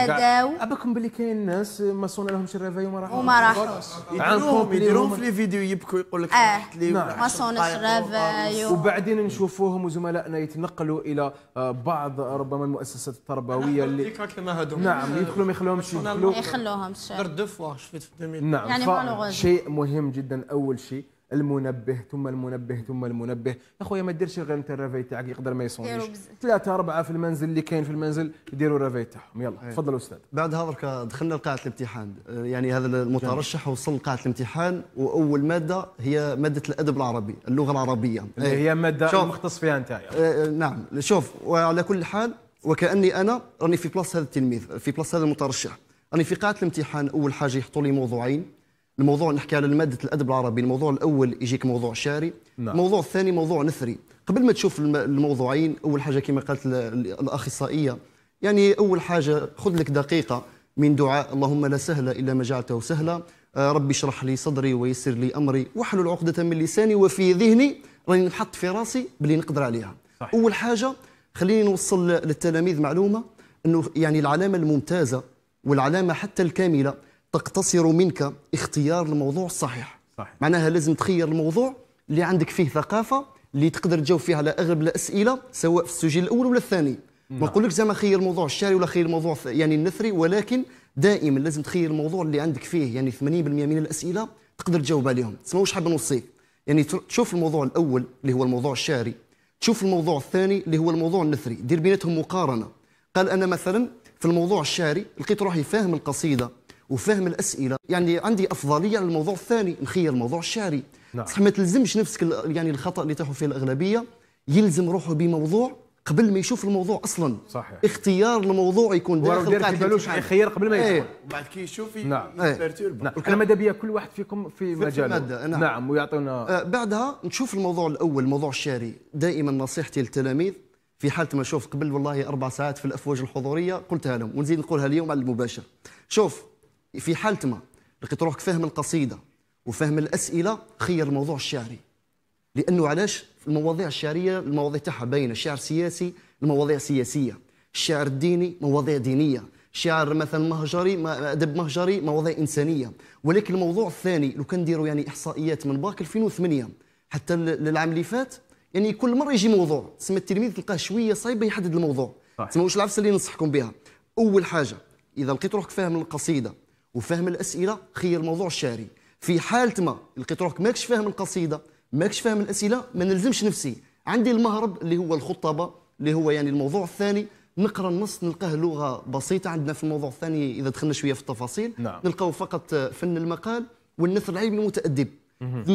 Speaker 1: اباكم باللي كاين ناس ما صونا لهمش الرافاي وما راحوش وما راحوش
Speaker 3: يديروهم يديروهم في
Speaker 2: لي فيديو يبكوا يقول لك آه.
Speaker 3: نعم. ما صوناش الرافاي
Speaker 1: وبعدين نشوفوهم وزملائنا يتنقلوا الى آه، بعض ربما المؤسسات التربويه اللي كما نعم يدخلوا ما يخلوهمش
Speaker 4: ما
Speaker 3: يخلوهمش دو
Speaker 4: فوا شفت في
Speaker 3: نعم يعني شيء
Speaker 1: مهم جدا اول شيء المنبه ثم المنبه ثم المنبه يا خويا ما ديرش غير انت الرافي تاعك يقدر ما يصونيش ثلاثه اربعه في المنزل اللي كاين في المنزل
Speaker 5: يديروا الرافي تاعهم يلا أيه. تفضل استاذ بعد هذا دخلنا لقاعه الامتحان آه، يعني هذا المترشح وصل لقاعه الامتحان واول ماده هي ماده الادب العربي اللغه العربيه اللي أيه. هي ماده مختص فيها انت أه نعم شوف وعلى كل حال وكاني انا راني في بلاصه هذا التلميذ في بلاصه هذا المترشح راني في قاعه الامتحان اول حاجه يحطوا لي موضوعين الموضوع نحكي على ماده الادب العربي الموضوع الاول يجيك موضوع شعري نعم. الموضوع الثاني موضوع نثري قبل ما تشوف الموضوعين اول حاجه كما قالت الاخصائيه يعني اول حاجه خذ لك دقيقه من دعاء اللهم لا سهل الا ما جعلته سهلا آه، ربي اشرح لي صدري ويسر لي امري واحلل عقده من لساني وفي ذهني راني نحط في راسي باللي نقدر عليها صحيح. اول حاجه خليني نوصل للتلاميذ معلومه انه يعني العلامه الممتازه والعلامه حتى الكامله تقتصر منك اختيار الموضوع الصحيح صحيح. معناها لازم تخير الموضوع اللي عندك فيه ثقافه اللي تقدر تجاوب فيه على اغلب الاسئله سواء في السجل الاول ولا الثاني نعم. ما نقولكش زعما خير الموضوع الشعري ولا خير الموضوع يعني النثري ولكن دائما لازم تخير الموضوع اللي عندك فيه يعني 80% من الاسئله تقدر تجاوب عليهم تسمى واش حاب نوصيك يعني تشوف الموضوع الاول اللي هو الموضوع الشعري تشوف الموضوع الثاني اللي هو الموضوع النثري دير بيناتهم مقارنه قال انا مثلا في الموضوع الشعري لقيت روحي فاهم القصيده وفهم الاسئله يعني عندي افضليه على الموضوع الثاني نخير موضوع الشعري نعم. صح ما تلزمش نفسك يعني الخطا اللي تاخذ فيه الاغلبيه يلزم روحه بموضوع قبل ما يشوف الموضوع اصلا صحيح اختيار الموضوع يكون داخل قاعده بالوش قبل ما إيه. يدخل ايه.
Speaker 2: بعد كي يشوف نعم. نعم نعم انا ماذا
Speaker 5: بيا كل واحد فيكم في, في مجاله في نعم. نعم ويعطينا آه بعدها نشوف الموضوع الاول موضوع الشعري دائما نصيحتي للتلاميذ في حاله ما شوف قبل والله اربع ساعات في الافواج الحضوريه قلتها لهم ونزيد نقولها اليوم على المباشر شوف في حالة ما لقيت روحك فاهم القصيدة وفاهم الأسئلة خير الموضوع الشعري لأنه علاش المواضيع الشعرية المواضيع تاعها باينة الشعر السياسي المواضيع سياسية الشعر الديني مواضيع دينية شعر مثلا مهجري ادب مهجري مواضيع انسانيه ولكن الموضوع الثاني لو كان نديروا يعني احصائيات من باك 2008 حتى للعام اللي فات يعني كل مره يجي موضوع تسمى التلميذ تلقاه شويه صعيبه يحدد الموضوع تسمى واش العفسه اللي ننصحكم بها اول حاجه اذا لقيت روحك فاهم القصيده وفهم الاسئله خير موضوع الشعري في حاله ما لقيت روحك ماكش فاهم القصيده ماكش فاهم الاسئله ما نلزمش نفسي عندي المهرب اللي هو الخطبه اللي هو يعني الموضوع الثاني نقرا النص نلقاه لغه بسيطه عندنا في الموضوع الثاني اذا دخلنا شويه في التفاصيل نعم. نلقاو فقط فن المقال والنثر العلمي المتادب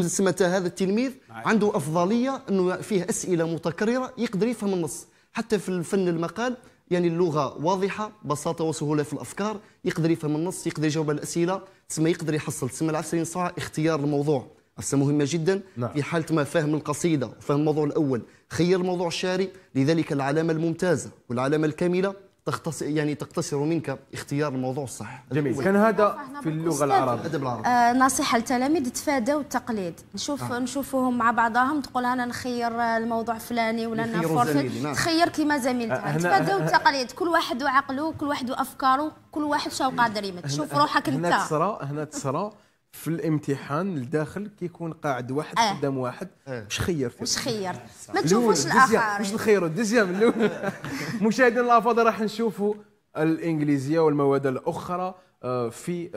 Speaker 5: سمته هذا التلميذ نعم. عنده افضليه انه فيه اسئله متكرره يقدر يفهم النص حتى في الفن المقال يعني اللغه واضحه بساطه وسهوله في الافكار يقدر يفهم النص يقدر يجاوب على الاسئله تسمى يقدر يحصل تسمى ال 20 ساعه اختيار الموضوع هسه مهمه جدا نعم. في حاله ما فهم القصيده وفهم الموضوع الاول خير الموضوع الشعري لذلك العلامه الممتازه والعلامه الكامله تختص يعني تقتصر منك اختيار الموضوع الصح جميل كان هذا في اللغه العربيه الادب العربي
Speaker 3: آه نصيحه للتلاميذ تفادوا التقليد نشوف آه. نشوفوهم مع بعضهم تقول انا نخير الموضوع فلاني ولا انا فورفيت نعم. تخير كيما زميلتك آه تفادوا التقليد كل واحد وعقله كل واحد وافكاره كل واحد شو قادر يمد شوف روحك انت هنا تصرى
Speaker 1: هنا تصرى في الامتحان الداخل كيكون قاعد واحد آه. قدام واحد آه. واش خير فيه واش
Speaker 3: خير ما تشوفوش الاخر مش الخير
Speaker 1: الدوزيام الاول مشاهدينا الافاضل راح نشوفوا الانجليزيه والمواد الاخرى آه، في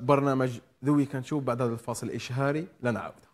Speaker 1: برنامج ذوي ويكند بعد هذا الفاصل الاشهاري لنعود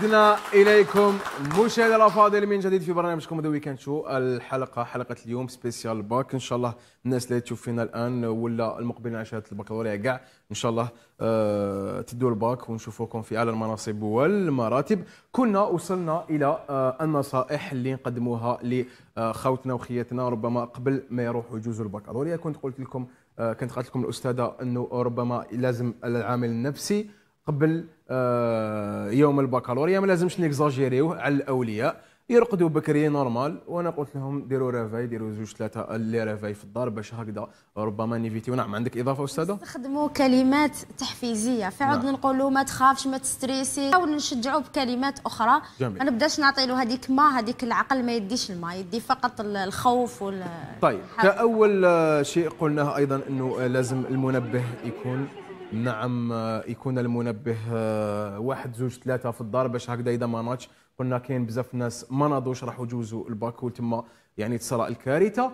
Speaker 1: عدنا اليكم مشاهدينا الافاضل من جديد في برنامجكم ذا ويكند شو الحلقه حلقه اليوم سبيسيال باك ان شاء الله الناس اللي تشوف فينا الان ولا المقبلين على شهاده البكالوريا كاع ان شاء الله آه، تدوا الباك ونشوفوكم في اعلى المناصب والمراتب كنا وصلنا الى آه، النصائح اللي نقدموها لخوتنا وخياتنا ربما قبل ما يروحوا يجوزوا البكالوريا كنت قلت لكم آه، كنت قالت لكم الاستاذه انه ربما لازم العامل النفسي قبل آه، يوم البكالوريا ما لازمش نيكزاجيريوه على الاولياء يرقدوا بكري نورمال وانا قلت لهم ديروا رافاي ديروا زوج ثلاثه اللي رافاي في الدار باش هكذا ربما نيفيتيو نعم عندك اضافه استاذه
Speaker 3: استخدموا كلمات تحفيزيه في عودنا نعم. نقولوا ما تخافش ما تستريسي نحاول نشجعوا بكلمات اخرى جميل. ما نبداش نعطي له هذيك ما هذيك العقل ما يديش الماء يدي فقط الخوف وال
Speaker 1: طيب كاول شيء قلناه ايضا انه لازم المنبه يكون نعم يكون المنبه آه، واحد زوج ثلاثه في الدار باش هكذا اذا ما ناتش قلنا كاين بزاف ناس ما ناضوش راحوا جوزوا الباك وتما يعني تصرى الكارثه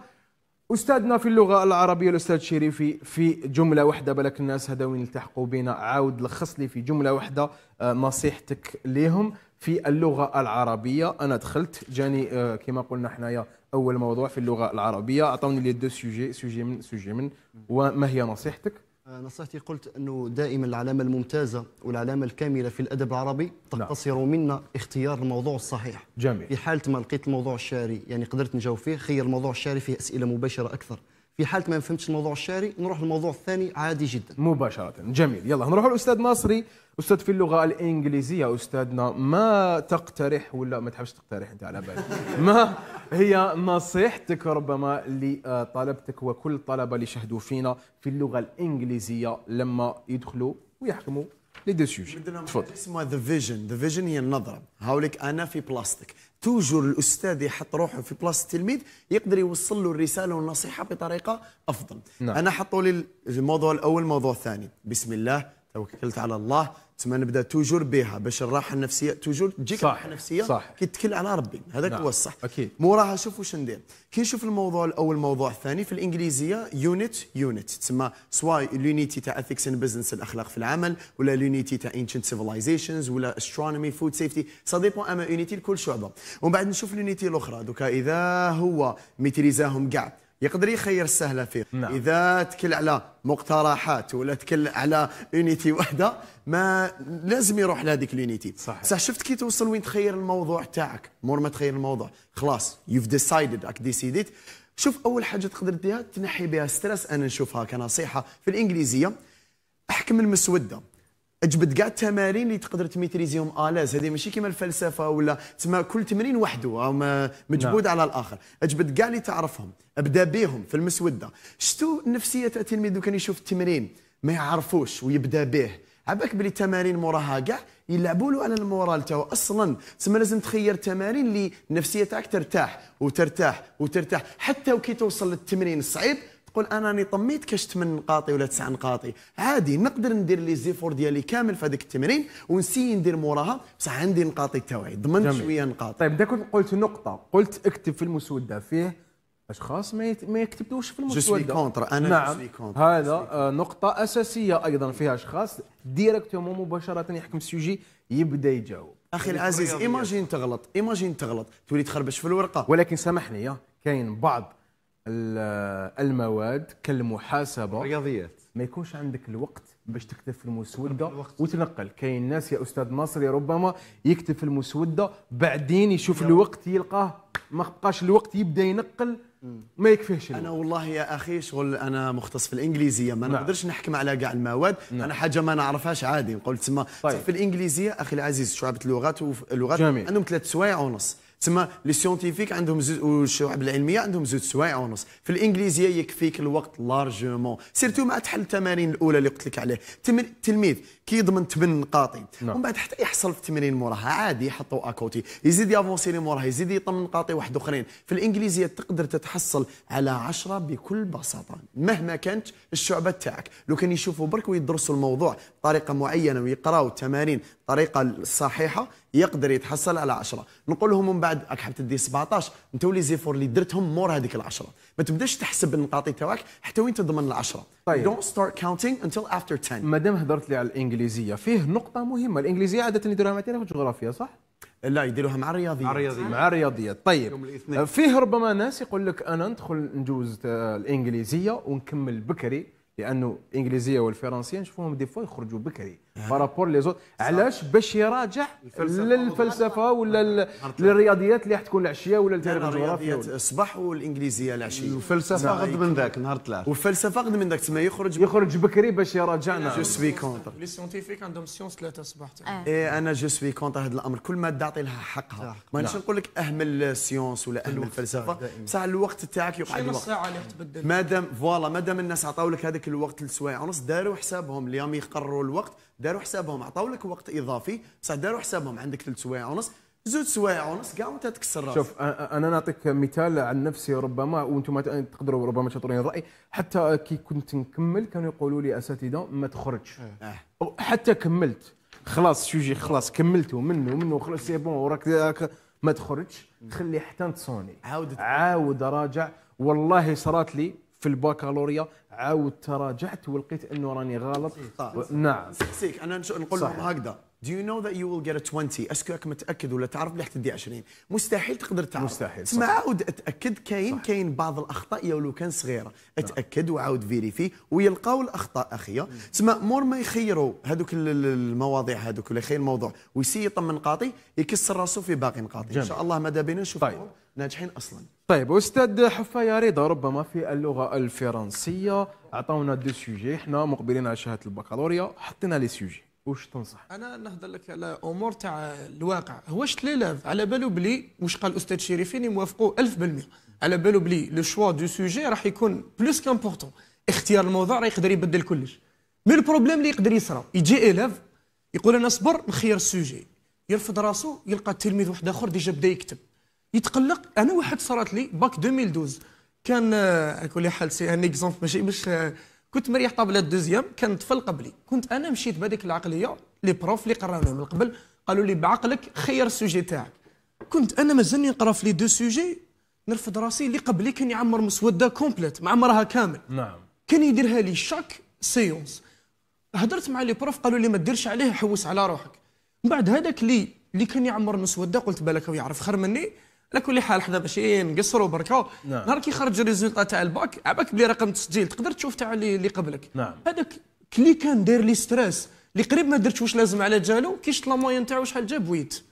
Speaker 1: استاذنا في اللغه العربيه الاستاذ شريفي في جمله واحده بالك الناس هذا وين التحقوا بينا عاود لخص لي في جمله واحده آه، نصيحتك ليهم في اللغه العربيه انا دخلت جاني آه، كما قلنا حنايا اول موضوع في اللغه العربيه اعطوني لي دو سوجي سوجي
Speaker 5: من سوجي من وما هي نصيحتك نصيحتي قلت انه دائما العلامه الممتازه والعلامه الكامله في الادب العربي نعم. تقتصر نعم. منا اختيار الموضوع الصحيح جميل في حاله ما لقيت الموضوع الشعري يعني قدرت نجاوب فيه خير الموضوع الشعري فيه اسئله مباشره اكثر في حاله ما فهمتش الموضوع الشعري نروح للموضوع الثاني عادي جدا مباشره جميل يلا نروح الاستاذ مصري
Speaker 1: استاذ في اللغه الانجليزيه استاذنا ما تقترح ولا ما تحبش تقترح انت على بالي ما هي نصيحتك ربما لطلبتك وكل الطلبه اللي شهدوا فينا في اللغه الانجليزيه لما يدخلوا ويحكموا
Speaker 2: لي دو سوجي تفضل اسمها ذا فيجن ذا فيجن هي النظره هاوليك انا في بلاستيك توجور الاستاذ يحط روحه في بلاصه التلميذ يقدر يوصل له الرساله والنصيحه بطريقه افضل نعم. انا حطوا لي الموضوع الاول الموضوع الثاني بسم الله توكلت على الله تسمى نبدا توجور بها باش الراحه النفسيه توجور تجيك الراحه النفسيه صح كي تكل على ربي هذاك نعم. هو الصح اكيد موراها شوف واش ندير كي نشوف الموضوع الاول الموضوع الثاني في الانجليزيه يونت يونت تسمى سواء اليونيتي تاع اثكس ان بزنس الاخلاق في العمل ولا اليونيتي تاع انشنت سيفيلايزيشنز ولا استرونومي فود سيفتي سا ديبون اما يونيتي لكل شعبه ومن بعد نشوف اليونيتي الاخرى دوكا اذا هو ميتريزاهم كاع يقدر يخير السهله فيه نعم. اذا تكل على مقترحات ولا تكل على يونيتي وحده ما لازم يروح لهذيك اليونيتي صح صح شفت كي توصل وين تخير الموضوع تاعك مور ما تخير الموضوع خلاص يوف ديسايدد اك ديسيديت شوف اول حاجه تقدر ديها تنحي بها ستريس انا نشوفها كنصيحه في الانجليزيه احكم المسوده اجبد كاع التمارين اللي تقدر تميتريزيهم الاز هذه ماشي كيما الفلسفه ولا تسمى كل تمرين وحده مجبود نعم. على الاخر اجبد كاع اللي تعرفهم ابدا بهم في المسوده شتو النفسيه تاع التلميذ كان يشوف التمرين ما يعرفوش ويبدا به عباك بلي التمارين موراها كاع يلعبوا له على المورال تاعو اصلا تسمى لازم تخير تمارين اللي النفسيه تاعك ترتاح وترتاح وترتاح حتى وكي توصل للتمرين الصعيب تقول انا راني طميت كشت من نقاطي ولا تسع نقاطي عادي نقدر ندير لي زيفور ديالي كامل في هذاك التمرين ونسي ندير موراها بصح عندي نقاطي تاوعي ضمنت شويه نقاط طيب داك قلت نقطه قلت اكتب في المسوده فيه اشخاص ما ما يكتبوش في المسوده
Speaker 1: جو كونتر انا نعم. كونتر. هذا آه، نقطه اساسيه ايضا فيها اشخاص ديريكتومون مباشره يحكم السوجي يبدا يجاوب اخي يعني العزيز ايماجين
Speaker 2: تغلط ايماجين تغلط تولي تخربش في الورقه ولكن سامحني يا كاين بعض المواد
Speaker 1: كالمحاسبه الرياضيات ما يكونش عندك الوقت باش تكتب في المسوده وتنقل كاين ناس يا استاذ مصري ربما يكتب في المسوده بعدين يشوف الوقت
Speaker 2: يلقاه ما بقاش الوقت يبدا ينقل ما يكفيهش انا والله يا اخي شغل انا مختص في الانجليزيه ما نقدرش نعم. نحكم على كاع المواد نعم. انا حاجه ما نعرفهاش عادي نقول تسمى طيب. في الانجليزيه اخي العزيز شعبه اللغات واللغات عندهم ثلاث سوايع ونص تسمى لي سيونتيفيك عندهم زوج والشعب العلميه عندهم زوج سوايع ونص في الانجليزيه يكفيك الوقت لارجومون سيرتو مع تحل التمارين الاولى اللي قلت لك عليه التلميذ كيضمن ثمن نقاطي نعم. ومن بعد حتى يحصل في التمرين موراها عادي يحطوا اكوتي يزيد يافونسي لي موراها يزيد يطمن نقاطي واحد اخرين في الانجليزيه تقدر تتحصل على 10 بكل بساطه مهما كانت الشعبه تاعك لو كان يشوفوا برك ويدرسوا الموضوع بطريقه معينه ويقراوا التمارين الطريقه الصحيحه يقدر يتحصل على 10 نقول لهم من بعد راك حاب تدي 17 انت ولي زيفور اللي درتهم مور هذيك العشره ما تبداش تحسب النقاطي تاعك حتى وين تضمن العشرة طيب دونت ستارت كاونتينج انتل افتر 10 مادام هضرت لي على الانجليزيه
Speaker 1: فيه نقطه مهمه الانجليزيه عاده يديروها مع في الجغرافيا صح لا يديروها مع الرياضيات مع الرياضيات مع الرياضيات طيب فيه ربما ناس يقول لك انا ندخل نجوز الانجليزيه ونكمل بكري لانه الانجليزيه والفرنسيه نشوفهم دي فوا يخرجوا بكري بارابور لي زوت علاش باش يراجع للفلسفه ولا للرياضيات اللي
Speaker 2: راح تكون العشيه ولا التاريخ الجغرافيا الصباح والانجليزيه العشيه الفلسفه نعم. غد من ذاك نهار ثلاث والفلسفه غد من ذاك تما يخرج يخرج بكري باش يراجعنا جو سوي كونتر
Speaker 4: لي سيونتيفيك عندهم سيونس ثلاثه الصباح اي آه. eh,
Speaker 2: انا جو سوي كونتر هذا الامر كل ماده تعطي لها حقها مانيش نقول لك اهمل السيونس ولا اهمل الفلسفه بصح الوقت تاعك يوقع الوقت مادام فوالا مادام الناس عطاولك هذاك الوقت لسوايع ونص داروا حسابهم اليوم يقرروا الوقت داروا حسابهم عطاو لك وقت اضافي بصح داروا حسابهم عندك ثلاث سوايع ونص زود سوايع ونص كاع وانت تكسر راسك شوف
Speaker 1: انا نعطيك مثال عن نفسي ربما وانتم تقدروا ربما تعطوني الراي حتى كي كنت نكمل كانوا يقولوا لي اساتذه ما تخرجش إيه. حتى كملت خلاص شوجي خلاص كملته منه منه خلاص سي بون وراك ما تخرجش خلي حتى نتصوني عاود عاود راجع والله صرات لي في الباكالوريا
Speaker 2: عاود تراجعت ولقيت انه راني غلط طيب، نعم سيك انا نقول هكذا Do you know that you will get a 20 اسكو راك متاكد ولا تعرف بلي حتدي 20 مستحيل تقدر تعرف مستحيل تسمع عاود اتاكد كاين كاين بعض الاخطاء يا ولو كان صغيره نعم. اتاكد وعاود فيريفي ويلقاو الاخطاء اخيا تسمع مور ما يخيروا هذوك المواضيع هذوك ولا يخير الموضوع ويسي يطمن قاطي يكسر راسه في باقي نقاطي ان شاء الله ماذا بينا نشوف طيب. ناجحين اصلا
Speaker 1: طيب استاذ حفايا رضا ربما في اللغه الفرنسيه عطاونا دو سوجي حنا مقبلين على شهاده البكالوريا حطينا لي سوجي واش تنصح؟
Speaker 4: انا نهضر لك على امور تاع الواقع واش ليلاف على بالو بلي واش قال الاستاذ شريفين يوافقوا 1000% على بالو بلي لو شوا دو سوجي راح يكون بلوس كامبورتون اختيار الموضوع راه يقدر يبدل كلش مي البروبليم اللي يقدر يصرى يجي الاف إيه يقول انا صبر نخير السوجي يرفض راسو يلقى تلميذ واحد اخر ديجا بدا يكتب يتقلق انا واحد صرات لي باك 2012 كان على آه، كل حال سي ان اكزومبل ماشي باش آه، كنت مريح طابله دوزيام كان طفل قبلي كنت انا مشيت بهذيك العقليه لي بروف اللي قراوني من قبل قالوا لي بعقلك خير السوجي تاعك كنت انا مازالني نقرا في لي دو سوجي نرفض راسي اللي قبلي كان يعمر مسوده كومبليت معمرها كامل نعم كان يديرها لي شاك سيونس هدرت مع لي بروف قالوا لي ما ديرش عليه حوس على روحك من بعد هذاك اللي اللي كان يعمر مسوده قلت بالك هو يعرف خير مني على كل حال حنا ماشيين ايه نقصروا بركه نعم. نهار كي خرج الريزولتا تاع الباك عباك بلي رقم تسجيل تقدر تشوف تاع اللي قبلك نعم. هذاك كلي كان داير لي ستريس اللي قريب ما درتش واش لازم على جالو كي لا لاموين تاعو شحال جاب ويت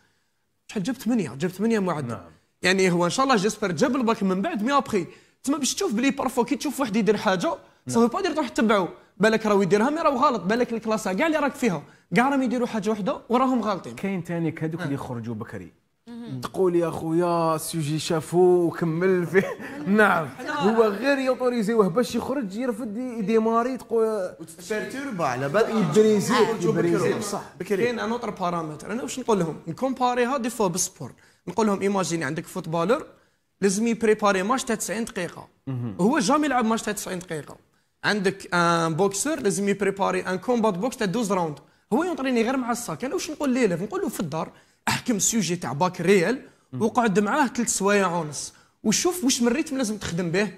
Speaker 4: شحال جاب 8 جاب 8 معدل نعم. يعني هو ان شاء الله جيسبر جاب الباك من بعد مي ابخي تما باش تشوف بلي بارفو كي تشوف واحد يدير حاجه نعم. صافي با دير تروح تتبعو بالك راهو يديرها مي راهو غلط بالك الكلاسه كاع اللي راك فيها كاع راهم يديروا حاجه وحده وراهم غالطين كاين تاني هذوك نعم. اللي يخرجوا بكري
Speaker 1: تقول يا خويا سوجي شافو وكمل فيه نعم هو غير يوتوريزيوه باش يخرج
Speaker 4: يرفد يديماري تقول
Speaker 2: ترتيربا على بال يبريزي آه، يبريزي صح
Speaker 4: كاين ان اوتر بارامتر انا واش نقول لهم نكومباريها دي فوا بالسبور نقول لهم ايماجيني عندك فوتبالور لازم يبريباري ماتش تاع 90 دقيقه هو جامي يلعب ماتش تاع 90 دقيقه عندك ان بوكسور لازم يبريباري ان كومبات بوكس تاع 12 راوند هو يونطريني غير مع الساك انا واش نقول ليه نقول له في الدار احكم سوجي تاع باك ريال وقعد معاه ثلاث سوايع ونص وشوف واش من ريتم لازم تخدم به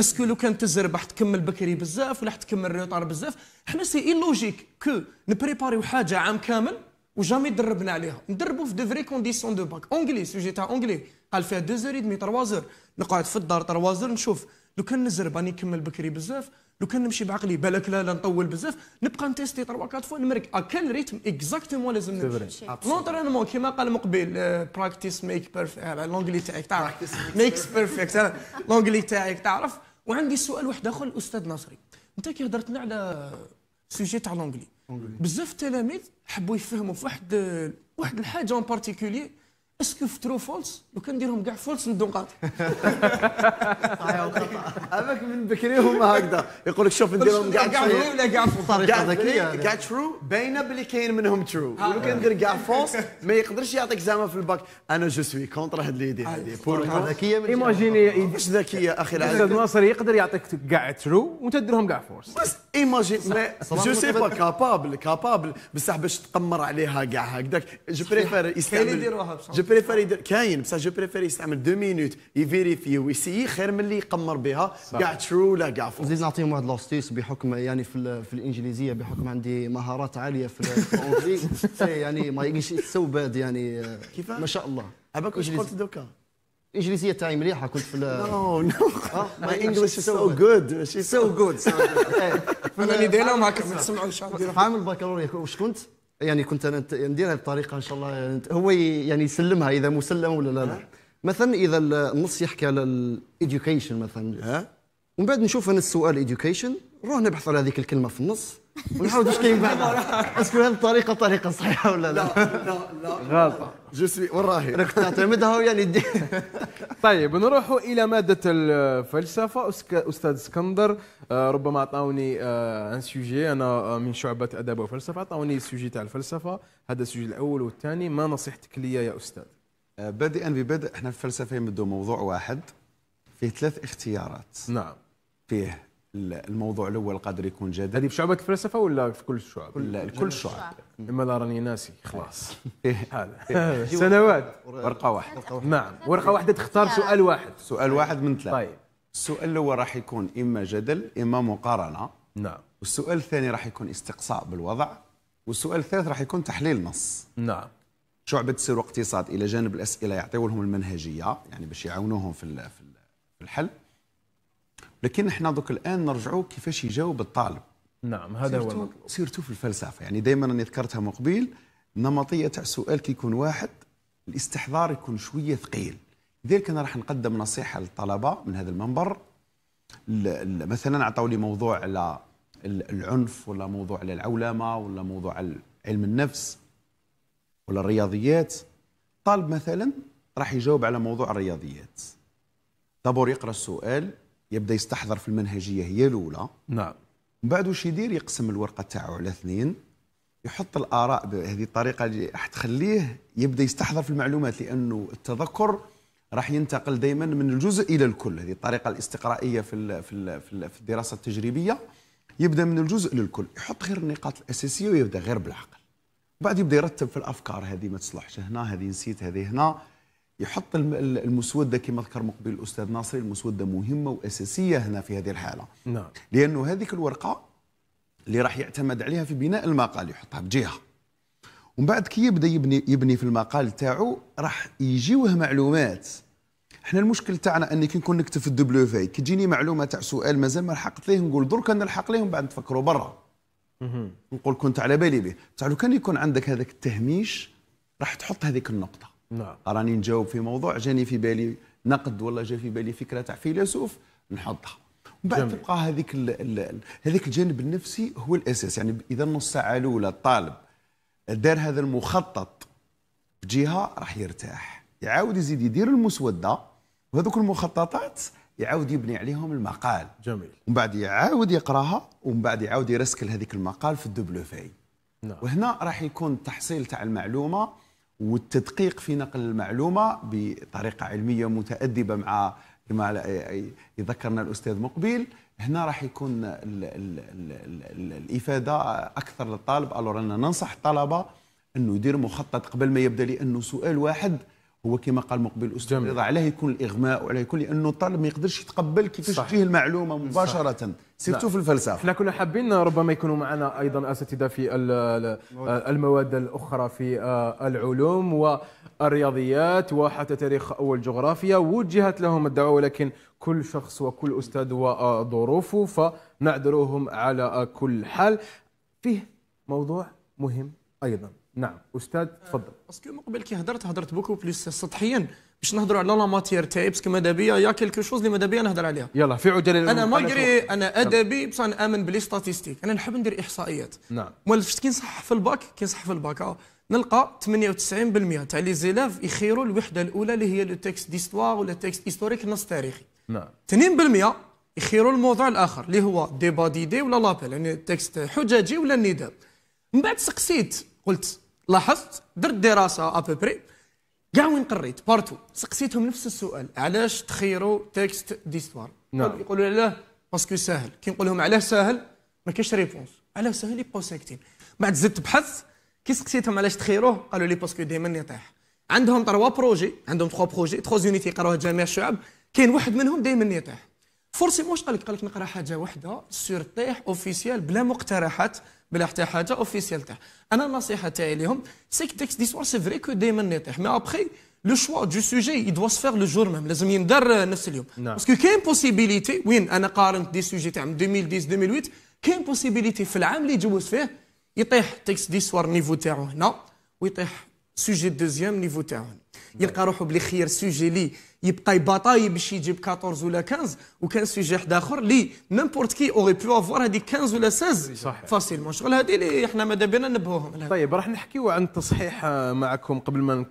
Speaker 4: اسكو لو كان تزرب راح تكمل بكري بزاف ولا راح تكمل ريوطار بزاف حنا سي اي لوجيك كو نبريباريو حاجه عام كامل وجامي دربنا عليها ندربوا في دو فري كونديسيون دو باك اونجلي سوجي تاع اونجلي قال فيها 2 زور 3 زور نقعد في الدار 3 زور نشوف لو كان نزرب راني نكمل بكري بزاف لو كان نمشي بعقلي بالك لا لا نطول بزاف نبقى نتيستي 3 4 فوا نمرك اكل ريتم اكزاكتومون لازم نمشي لونترينمون كيما قال مقبل براكتيس ميك بيرفكت لونجلي تاعك تعرف ميكس بيرفكت لونجلي تاعك تعرف وعندي سؤال واحد اخر الاستاذ ناصري انت كي هضرت لنا على سوجي تاع لونجلي بزاف التلاميذ حبوا يفهموا في واحد آه، واحد الحاجه اون بارتيكولي اسكو في ترو فولس لو كان نديرهم
Speaker 2: كاع فولس ندو نقاطع هذاك من بكري هما هكذا يقول لك شوف نديرهم كاع كاع ولا كاع طريقه ذكيه كاع ترو باينه بلي كاين منهم ترو لو كان ندير كاع فولس ما يقدرش يعطيك زعما في الباك انا جو سوي كونتر هاد ليدي هادي بور ذكيه ايماجيني واش ذكيه اخي العزيز استاذ ناصر يقدر يعطيك كاع ترو وانت ديرهم كاع فولس بس ايماجيني جو سي با كابابل كابابل بصح باش تقمر عليها كاع هكذاك جو بريفير يستعمل بريفيري كاين بصح جو بريفيري يستعمل دو مينوت يفيريفي ويسيي خير من اللي يقمر بها كاع ترو ولا كاع
Speaker 5: فول نزيد نعطيهم واحد لوستيس بحكم يعني في, في الانجليزيه بحكم عندي مهارات عاليه في الانجليزي يعني ما يجيش سو باد يعني كيفاش ما شاء الله عباك واش قلت دوكا الانجليزيه تاعي مليحه كنت في نو نو ماي انجلش سو جود سو جود اللي ديالهم هكا ما تسمعوش عامل البكالوريا واش كنت؟ يعني كنت انا يعني نديرها بطريقه ان شاء الله يعني هو يعني يسلمها اذا مسلم ولا لا لا مثلا اذا النص يحكي على الايديوكيشن مثلا ها ومن بعد نشوف انا السؤال ايديوكيشن نروح نبحث على هذيك الكلمه في النص ونحاول واش كاين بعد اسكو هذه الطريقه طريقه صحيحه ولا لا؟ لا لا لا غلطه جو سوي وين راهي؟ راك تعتمدها ويا يدي
Speaker 1: طيب نروحوا الى ماده الفلسفه استاذ اسكندر آه، ربما عطاوني ان آه، سوجي انا آه، من شعبه اداب وفلسفه عطاوني السوجي تاع الفلسفه هذا السوجي الاول والثاني ما نصيحتك لي يا استاذ؟ بادئا ببدء احنا الفلسفه يمدوا موضوع واحد فيه ثلاث اختيارات نعم فيه
Speaker 6: الموضوع الاول قادر يكون جدل هذه في شعبه الفلسفه ولا في كل الشعب؟ كل, كل الشعب
Speaker 1: اما لا راني ناسي خلاص
Speaker 6: إيه. هذا إيه. سنوات ورقه واحده نعم ورقه واحده تختار سؤال واحد سؤال واحد من ثلاثه طيب السؤال الاول راح يكون اما جدل اما مقارنه نعم والسؤال الثاني راح يكون استقصاء بالوضع والسؤال الثالث راح يكون تحليل نص نعم شعبة سير اقتصاد إلى جانب الأسئلة يعطيو لهم المنهجية يعني باش يعاونوهم في في الحل لكن احنا دوك الان نرجعوا كيفاش يجاوب الطالب نعم هذا هو المطلوب سيرتو في الفلسفه يعني دائما انا ذكرتها من قبيل النمطيه تاع السؤال كيكون واحد الاستحضار يكون شويه ثقيل لذلك انا راح نقدم نصيحه للطلبه من هذا المنبر مثلا عطاو لي موضوع على العنف ولا موضوع على العولمه ولا موضوع على علم النفس ولا الرياضيات طالب مثلا راح يجاوب على موضوع الرياضيات دابور يقرا السؤال يبدا يستحضر في المنهجيه هي الاولى نعم من بعد واش يدير يقسم الورقه تاعو على اثنين يحط الاراء بهذه الطريقه اللي راح تخليه يبدا يستحضر في المعلومات لانه التذكر راح ينتقل دائما من الجزء الى الكل هذه الطريقه الاستقرائيه في في في الدراسه التجريبيه يبدا من الجزء للكل يحط غير النقاط الاساسيه ويبدا غير بالعقل بعد يبدا يرتب في الافكار هذه ما تصلحش هنا هذه نسيت هذه هنا يحط المسوده كما ذكر من قبل الاستاذ ناصري المسوده مهمه واساسيه هنا في هذه الحاله نعم لانه هذيك الورقه اللي راح يعتمد عليها في بناء المقال يحطها بجهه ومن بعد كي يبدا يبني يبني في المقال تاعو راح يجيوه معلومات احنا المشكل تاعنا اني كي نكون نكتب في الدبليو في كي تجيني معلومه تاع سؤال مازال ما لحقت ليه نقول درك نلحق ليه ومن بعد نفكروا برا نقول كنت على بالي به تاع لو كان يكون عندك هذاك التهميش راح تحط هذيك النقطه نعم راني نجاوب في موضوع جاني في بالي نقد ولا جا في بالي فكره تاع فيلسوف نحطها من بعد جميل. تبقى هذيك هذيك الجانب النفسي هو الاساس يعني اذا النص ساعه الاولى الطالب دار هذا المخطط في جهه راح يرتاح يعاود يزيد يدير المسوده وهذوك المخططات يعاود يبني عليهم المقال جميل ومن بعد يعاود يقراها ومن بعد يعاود يرسكل هذيك المقال في الدبلو فاي نعم. وهنا راح يكون التحصيل تاع المعلومه والتدقيق في نقل المعلومه بطريقه علميه متادبه مع كما ذكرنا الاستاذ مقبيل هنا راح يكون الـ الـ الـ الافاده اكثر للطالب الو انا ننصح الطلبه انه يدير مخطط قبل ما يبدا لانه سؤال واحد هو كما قال مقبل الاستاذ رضا عليه
Speaker 1: يكون الاغماء وعليه يكون لانه الطالب ما يقدرش يتقبل كيفاش تجيه
Speaker 6: المعلومه مباشره سيرتو في
Speaker 1: الفلسفه احنا كنا حابين ربما يكونوا معنا ايضا اساتذه في المواد الاخرى في آه، العلوم والرياضيات وحتى تاريخ او الجغرافيا وجهت لهم الدعوه ولكن كل شخص وكل استاذ وظروفه فنعذرهم على كل حال فيه موضوع مهم ايضا نعم استاذ تفضل باسكو
Speaker 4: آه، مقبل كي هضرت هضرت بوكو بلوس سطحيا باش نهضروا على لا ماتير تاعي باسكو مادابيا يا كيلكو شوز اللي مادابيا نهضر عليها
Speaker 1: يلا في عجل انا مالغري انا ادبي
Speaker 4: بصح نامن بلي ستاتيستيك انا نحب ندير احصائيات نعم مولف كي نصح في الباك كي نصح في الباك آه، نلقى 98% تاع لي زيلاف يخيروا الوحده الاولى اللي هي لو تيكست ديستوار ولا تيكست هيستوريك نص تاريخي نعم 2% يخيروا الموضوع الاخر اللي هو ديبا ديدي ولا لابيل يعني تيكست حججي ولا النداء من بعد سقسيت قلت لاحظت درت دراسه ابوبري كاع وين قريت بارتو سقسيتهم نفس السؤال علاش تخيروا تكست ديستوار نعم يقولوا لا باسكو ساهل كي نقول لهم علاه ساهل ما كاينش ريبونس علاه ساهل يبقاو ساكتين بعد زدت بحث كي سقسيتهم علاش تخيروه قالوا لي باسكو دائما يطيح عندهم تروا بروجي عندهم تخوا بروجي تخوا يونيتي يقراوها جميع الشعب كاين واحد منهم دائما يطيح فورسي واش قال لك قال لك نقرا حاجه واحده سور طيح اوفيسيال بلا مقترحات بلا حتى حاجه اوفيسيال تاعها انا النصيحه تاعي لهم تكست دي ديسوار سي فري كو دائما نطيح مي ابخي لو شوا دو سوجي يدوا سفير لو جور ميم لازم يندار نفس اليوم باسكو كاين بوسيبيليتي وين انا قارنت دي سوجي تاع 2010 2008 كاين بوسيبيليتي في العام اللي يجوز فيه يطيح دي ديسوار النيفو تاعو هنا ويطيح سوجي دوزيام نيفو تاعهم يلقى روحو بلي خير سوجي لي يبقى يباطاي باش يجيب 14 ولا 15 وكان سوجي واحد اخر لي نيمبورت كي اوغي بو افوار هذيك 15 ولا 16 فاسيلمون شغل هذه اللي احنا ماذا بينا نبهوهم طيب راح
Speaker 1: نحكيو عن تصحيح معكم قبل ما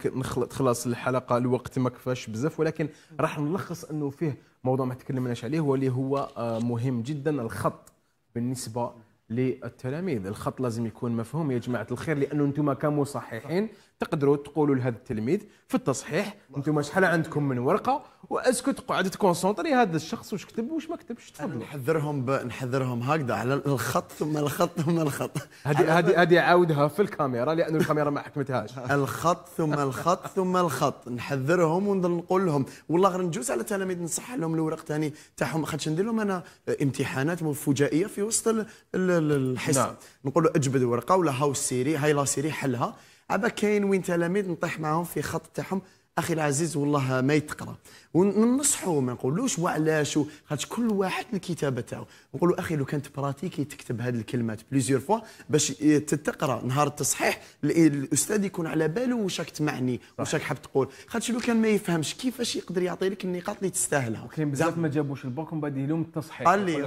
Speaker 1: تخلص الحلقه الوقت ما كفاش بزاف ولكن راح نلخص انه فيه موضوع ما تكلمناش عليه واللي هو مهم جدا الخط بالنسبه للتلاميذ الخط لازم يكون مفهوم يا جماعه الخير لانه انتم كمصححين تقدروا تقولوا لهذا التلميذ في التصحيح انتم شحال عندكم من ورقه واسكت قعد تكونسونطري هذا الشخص واش كتب واش ما كتبش تفضل نحذرهم ب... نحذرهم
Speaker 2: هكذا على الخط ثم الخط ثم الخط هذه هذه هذه عاودها في الكاميرا لانه الكاميرا ما حكمتهاش الخط ثم الخط ثم الخط نحذرهم نقول لهم والله غير نجوز على تلاميذ نصح لهم الورق ثاني تاعهم خاطش ندير لهم انا امتحانات فجائيه في وسط الحصه نعم. نقول له اجبد ورقه ولا هاو السيري هاي لا سيري حلها عبا كاين وين تلاميذ نطيح معاهم في خط تاعهم اخي العزيز والله ما يتقرا وننصحو ما نقولوش وعلاش خاطر كل واحد الكتابه تاعو نقولوا اخي لو كانت براتيكي تكتب هذه الكلمات بليزيور فوا باش تقرا نهار التصحيح الاستاذ يكون على باله واش راك تمعني واش راك حاب تقول خاطر لو كان ما يفهمش كيفاش يقدر يعطي لك النقاط اللي تستاهلها كاين بزاف ما جابوش الباك ومن بعد يلوم التصحيح قال لي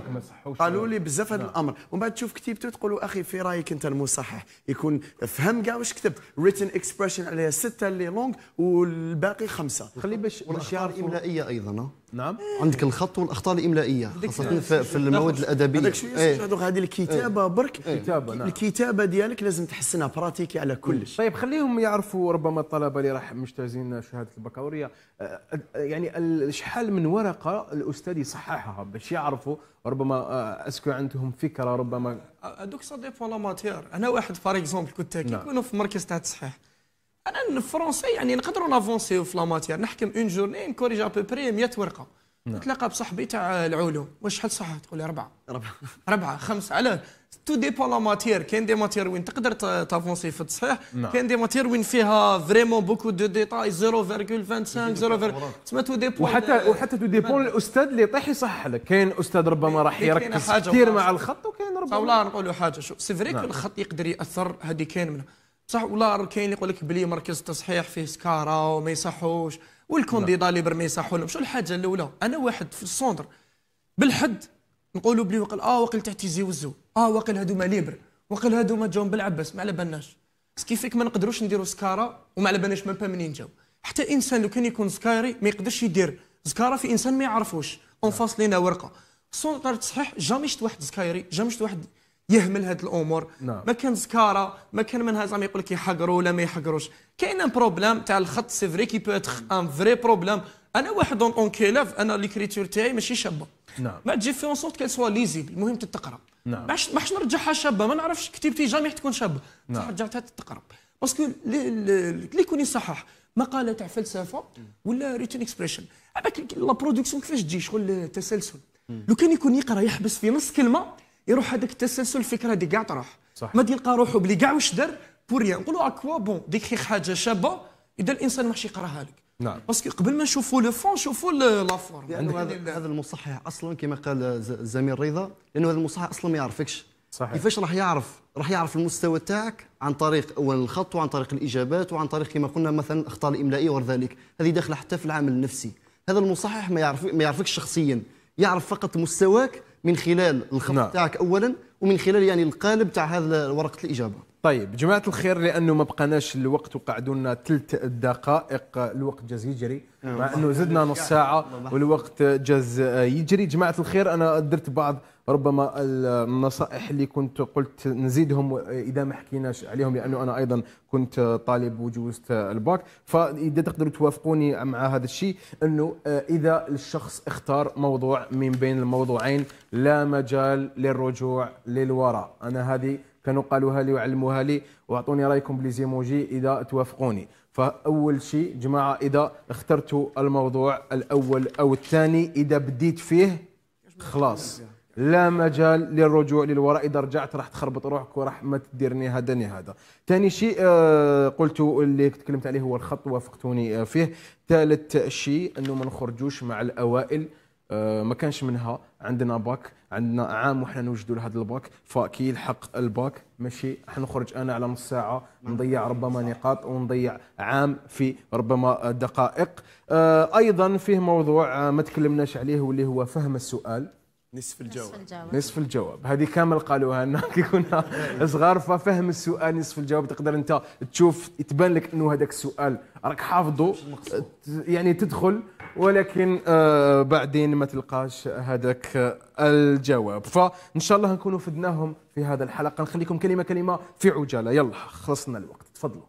Speaker 2: قالوا لي بزاف هذا نعم. الامر ومن بعد تشوف كتيبته تقولوا اخي في رايك انت المصحح يكون فهم كاع واش كتبت ريتن اكسبريشن عليها سته اللي لونغ الباقي خمسه خلي باش والاخطاء الاملائيه ايضا نعم عندك الخط والاخطاء الاملائيه خاصه في, في المواد الادبيه هذاك شويه ايه. هذه الكتابه ايه. برك إيه. الكتابه نعم. الكتابه ديالك لازم تحسنها براتيكي على كلش
Speaker 1: طيب خليهم يعرفوا ربما الطلبه اللي راح مجتازين شهاده البكالوريا أه، أه، يعني شحال من ورقه الاستاذ يصححها باش يعرفوا ربما أه، اسكو
Speaker 4: عندهم فكره ربما هذوك سا ديبون لا ماتير انا واحد فار اكزومبل كنت كيكونوا في مركز تاع التصحيح انا الفرونسي يعني نقدروا نافونسيو في لا ماتير نحكم اون جورني نكوريج ا بري 100 ورقه نعم. نتلاقى بصاحبي تاع العلوم واش شحال صح تقول لي اربعه اربعه اربعه خمسه علاه تو ديبون لا ماتير كاين دي ماتير وين تقدر تافونسي في التصحيح كاين دي ماتير وين فيها فريمون بوكو دو ديتاي 0.25 0.5 تسمى تو بون وحتى وحتى تو ديبون الاستاذ اللي يطيح
Speaker 1: يصحح لك كاين استاذ ربما راح يركز كثير مع الخط
Speaker 4: وكاين ربما نقولوا حاجه شوف سي فري نعم. الخط يقدر ياثر هذه كاين منها صح ولا كاين اللي يقول لك بلي مركز التصحيح فيه سكاره وما يصحوش والكونديدا اللي ما يصحوا لهم شو الحاجه الاولى انا واحد في السونتر بالحد نقولوا بلي وقل اه وقل تاع تيزي وزو اه هادو هذوما ليبر هادو هذوما جاهم بالعباس ما على بالناش كيفك ما نقدروش نديروا سكاره وما على بالناش مام منين جاو حتى انسان لو كان يكون سكاري ما يقدرش يدير سكاره في انسان ما يعرفوش اون فاص لينا ورقه سونتر تصحيح جامي شفت واحد سكايري جامي شفت واحد يهمل هاد الامور نعم. ما كان زكاره ما كان منها زعما يقول لك يحقروا ولا ما يحقروش كاين ان بروبليم تاع الخط سي فري كي بوتر ان فري بروبليم انا واحد اون كيلاف انا ليكريتور تاعي ماشي شابه نعم ما تجي في اون سورت كيل سوا ليزيبل المهم تتقرا نعم ما حش نرجعها شابه ما نعرفش كتبتي جامي تكون شابه نعم رجعتها تتقرا باسكو اللي كوني صحاح مقاله تاع فلسفه ولا ريتن اكسبريشن هذاك لا برودكسيون كيفاش تجي شغل تسلسل لو كان يكون يقرا يحبس في نص كلمه يروح هذاك التسلسل الفكره دي كاع تروح ما تلقى روحه بلي كاع واش دار بوريا نقولوا اكوا بون ديك حاجه شابه اذا الانسان ماشي يقراها لك نعم باسكو قبل ما نشوفوا لو فون نشوفوا لا
Speaker 5: فورم لانه يعني هذا هذا المصحح اصلا كما قال الزميل رضا لانه هذا المصحح اصلا ما يعرفكش صحيح كيفاش راح يعرف راح يعرف المستوى تاعك عن طريق اولا الخط وعن طريق الاجابات وعن طريق كما قلنا مثلا الاخطاء الاملائيه وغير ذلك هذه داخله حتى في العامل النفسي هذا المصحح ما يعرف ما يعرفكش شخصيا يعرف فقط مستواك من خلال الخط نعم. تاعك اولا ومن خلال يعني القالب تاع هذا ورقه الاجابه
Speaker 1: طيب جماعة الخير لأنه ما بقناش الوقت وقعدوا لنا ثلاث دقائق الوقت جاز يجري آه، مع أنه يعني زدنا نص ساعة والوقت جاز يجري جماعة الخير أنا درت بعض ربما النصائح اللي كنت قلت نزيدهم إذا ما حكيناش عليهم لأنه أنا أيضا كنت طالب وجوزت الباك فإذا تقدروا توافقوني مع هذا الشيء أنه إذا الشخص اختار موضوع من بين الموضوعين لا مجال للرجوع للوراء أنا هذه كانوا قالوها لي وعلموها لي واعطوني رايكم بليزيموجي اذا توافقوني فاول شيء جماعه اذا اخترتوا الموضوع الاول او الثاني اذا بديت فيه خلاص لا مجال للرجوع للوراء اذا رجعت راح تخربط روحك وراح ما تديرني هذا ني هذا ثاني شيء آه، قلت اللي تكلمت عليه هو الخط وافقتوني آه، فيه ثالث شيء انه ما نخرجوش مع الاوائل آه، ما كانش منها عندنا باك عندنا عام وحنا نوجدوا لهذا الباك فكي يلحق الباك ماشي حنخرج انا على نص ساعه نضيع ربما نقاط ونضيع عام في ربما دقائق آه، ايضا فيه موضوع آه، ما تكلمناش عليه واللي هو فهم السؤال نصف الجواب نصف الجواب هذه كامل قالوها لنا كي كنا صغار ففهم السؤال نصف الجواب تقدر انت تشوف تبان لك انه هذاك السؤال راك حافظه يعني تدخل ولكن آه، بعدين ما تلقاش هذاك الجواب فان شاء الله نكونوا فدناهم في هذا الحلقه نخليكم كلمه كلمه في عجاله يلا خلصنا الوقت تفضلوا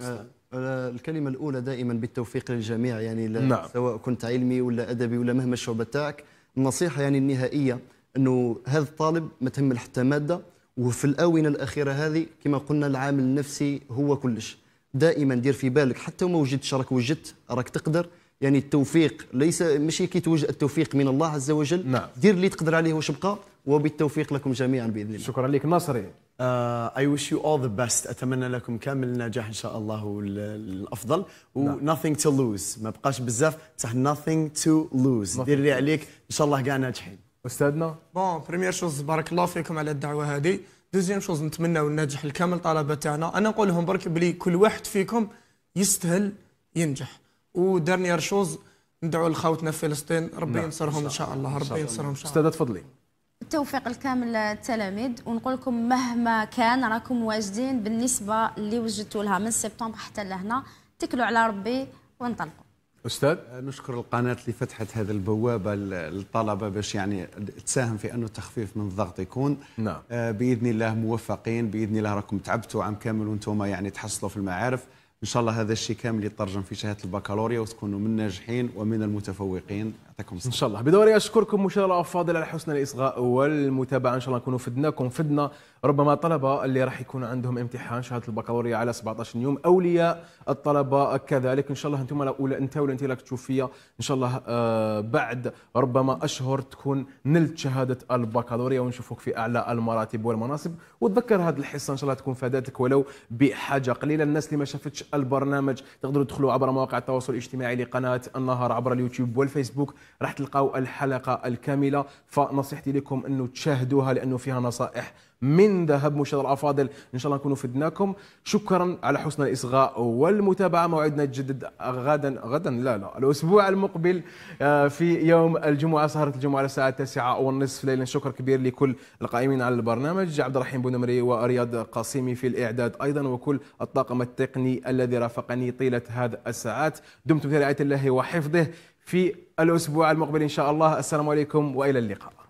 Speaker 5: آه، آه، الكلمه الاولى دائما بالتوفيق للجميع يعني نعم. سواء كنت علمي ولا ادبي ولا مهما الشعبه تاعك النصيحه يعني النهائيه انه هذا الطالب ما تهمل حتى ماده وفي الاونه الاخيره هذه كما قلنا العامل النفسي هو كلش دائما دير في بالك حتى وما وجدتش راك وجدت راك تقدر يعني التوفيق ليس ماشي كيتوجد التوفيق من الله عز وجل نعم. دير اللي تقدر عليه واش بقى وبالتوفيق لكم جميعا باذن الله شكرا لك ناصري اي ويش يو اول ذا بيست اتمنى لكم كامل النجاح
Speaker 2: ان شاء الله والافضل وناثينغ تو لوز ما بقاش بزاف بصح ناثينغ تو لوز دير اللي عليك ان شاء الله كاع ناجحين استاذنا
Speaker 4: بون بريمير شوز بارك الله فيكم على الدعوه هذه دوزيام شوز نتمناو النجاح الكامل طلبه تاعنا انا نقول لهم برك بلي كل واحد فيكم يستهل ينجح ودار نير شوز ندعو لخوتنا في فلسطين ربي نعم. ينصرهم ان شاء الله ربي ينصرهم ان شاء الله استاذه تفضلي
Speaker 3: التوفيق الكامل للتلاميذ ونقول لكم مهما كان راكم واجدين بالنسبه اللي وجدتوا لها من سبتمبر حتى لهنا اتكلوا على ربي وانطلقوا
Speaker 1: استاذ أه، نشكر القناه
Speaker 6: اللي فتحت هذه البوابه للطلبه باش يعني تساهم في انه التخفيف من الضغط يكون نعم. أه، باذن الله موفقين باذن الله راكم تعبتوا عام كامل وانتم يعني تحصلوا في المعارف ان شاء الله هذا الشيء كامل يترجم في شهاده البكالوريا وتكونوا من الناجحين ومن
Speaker 1: المتفوقين يعطيكم الصحه ان شاء الله بدوري اشكركم مشاهدينا الافاضل على حسن الاصغاء والمتابعه ان شاء الله نكونوا فدناكم فدنا ربما طلبه اللي راح يكون عندهم امتحان شهاده البكالوريا على 17 يوم اولياء الطلبه كذلك ان شاء الله انتم الاولى انت ولا انت راك تشوف فيا ان شاء الله آه، بعد ربما اشهر تكون نلت شهاده البكالوريا ونشوفوك في اعلى المراتب والمناصب وتذكر هذه الحصه ان شاء الله تكون فادتك ولو بحاجه قليله الناس اللي ما شافتش البرنامج تقدروا تدخلوا عبر مواقع التواصل الاجتماعي لقناه النهار عبر اليوتيوب والفيسبوك راح تلقاو الحلقه الكامله فنصيحتي لكم انه تشاهدوها لانه فيها نصائح من ذهب مشاهد الافاضل ان شاء الله نكون فدناكم شكرا على حسن الاصغاء والمتابعه موعدنا يتجدد غدا غدا لا لا الاسبوع المقبل آه، في يوم الجمعه سهره الجمعه على الساعه 9 والنصف ليلا شكر كبير لكل القائمين على البرنامج عبد الرحيم بنمري ورياض قاسمي في الاعداد ايضا وكل الطاقم التقني الذي رافقني طيله هذا الساعات دمتم في رعايه الله وحفظه في الأسبوع المقبل إن شاء الله السلام عليكم وإلى اللقاء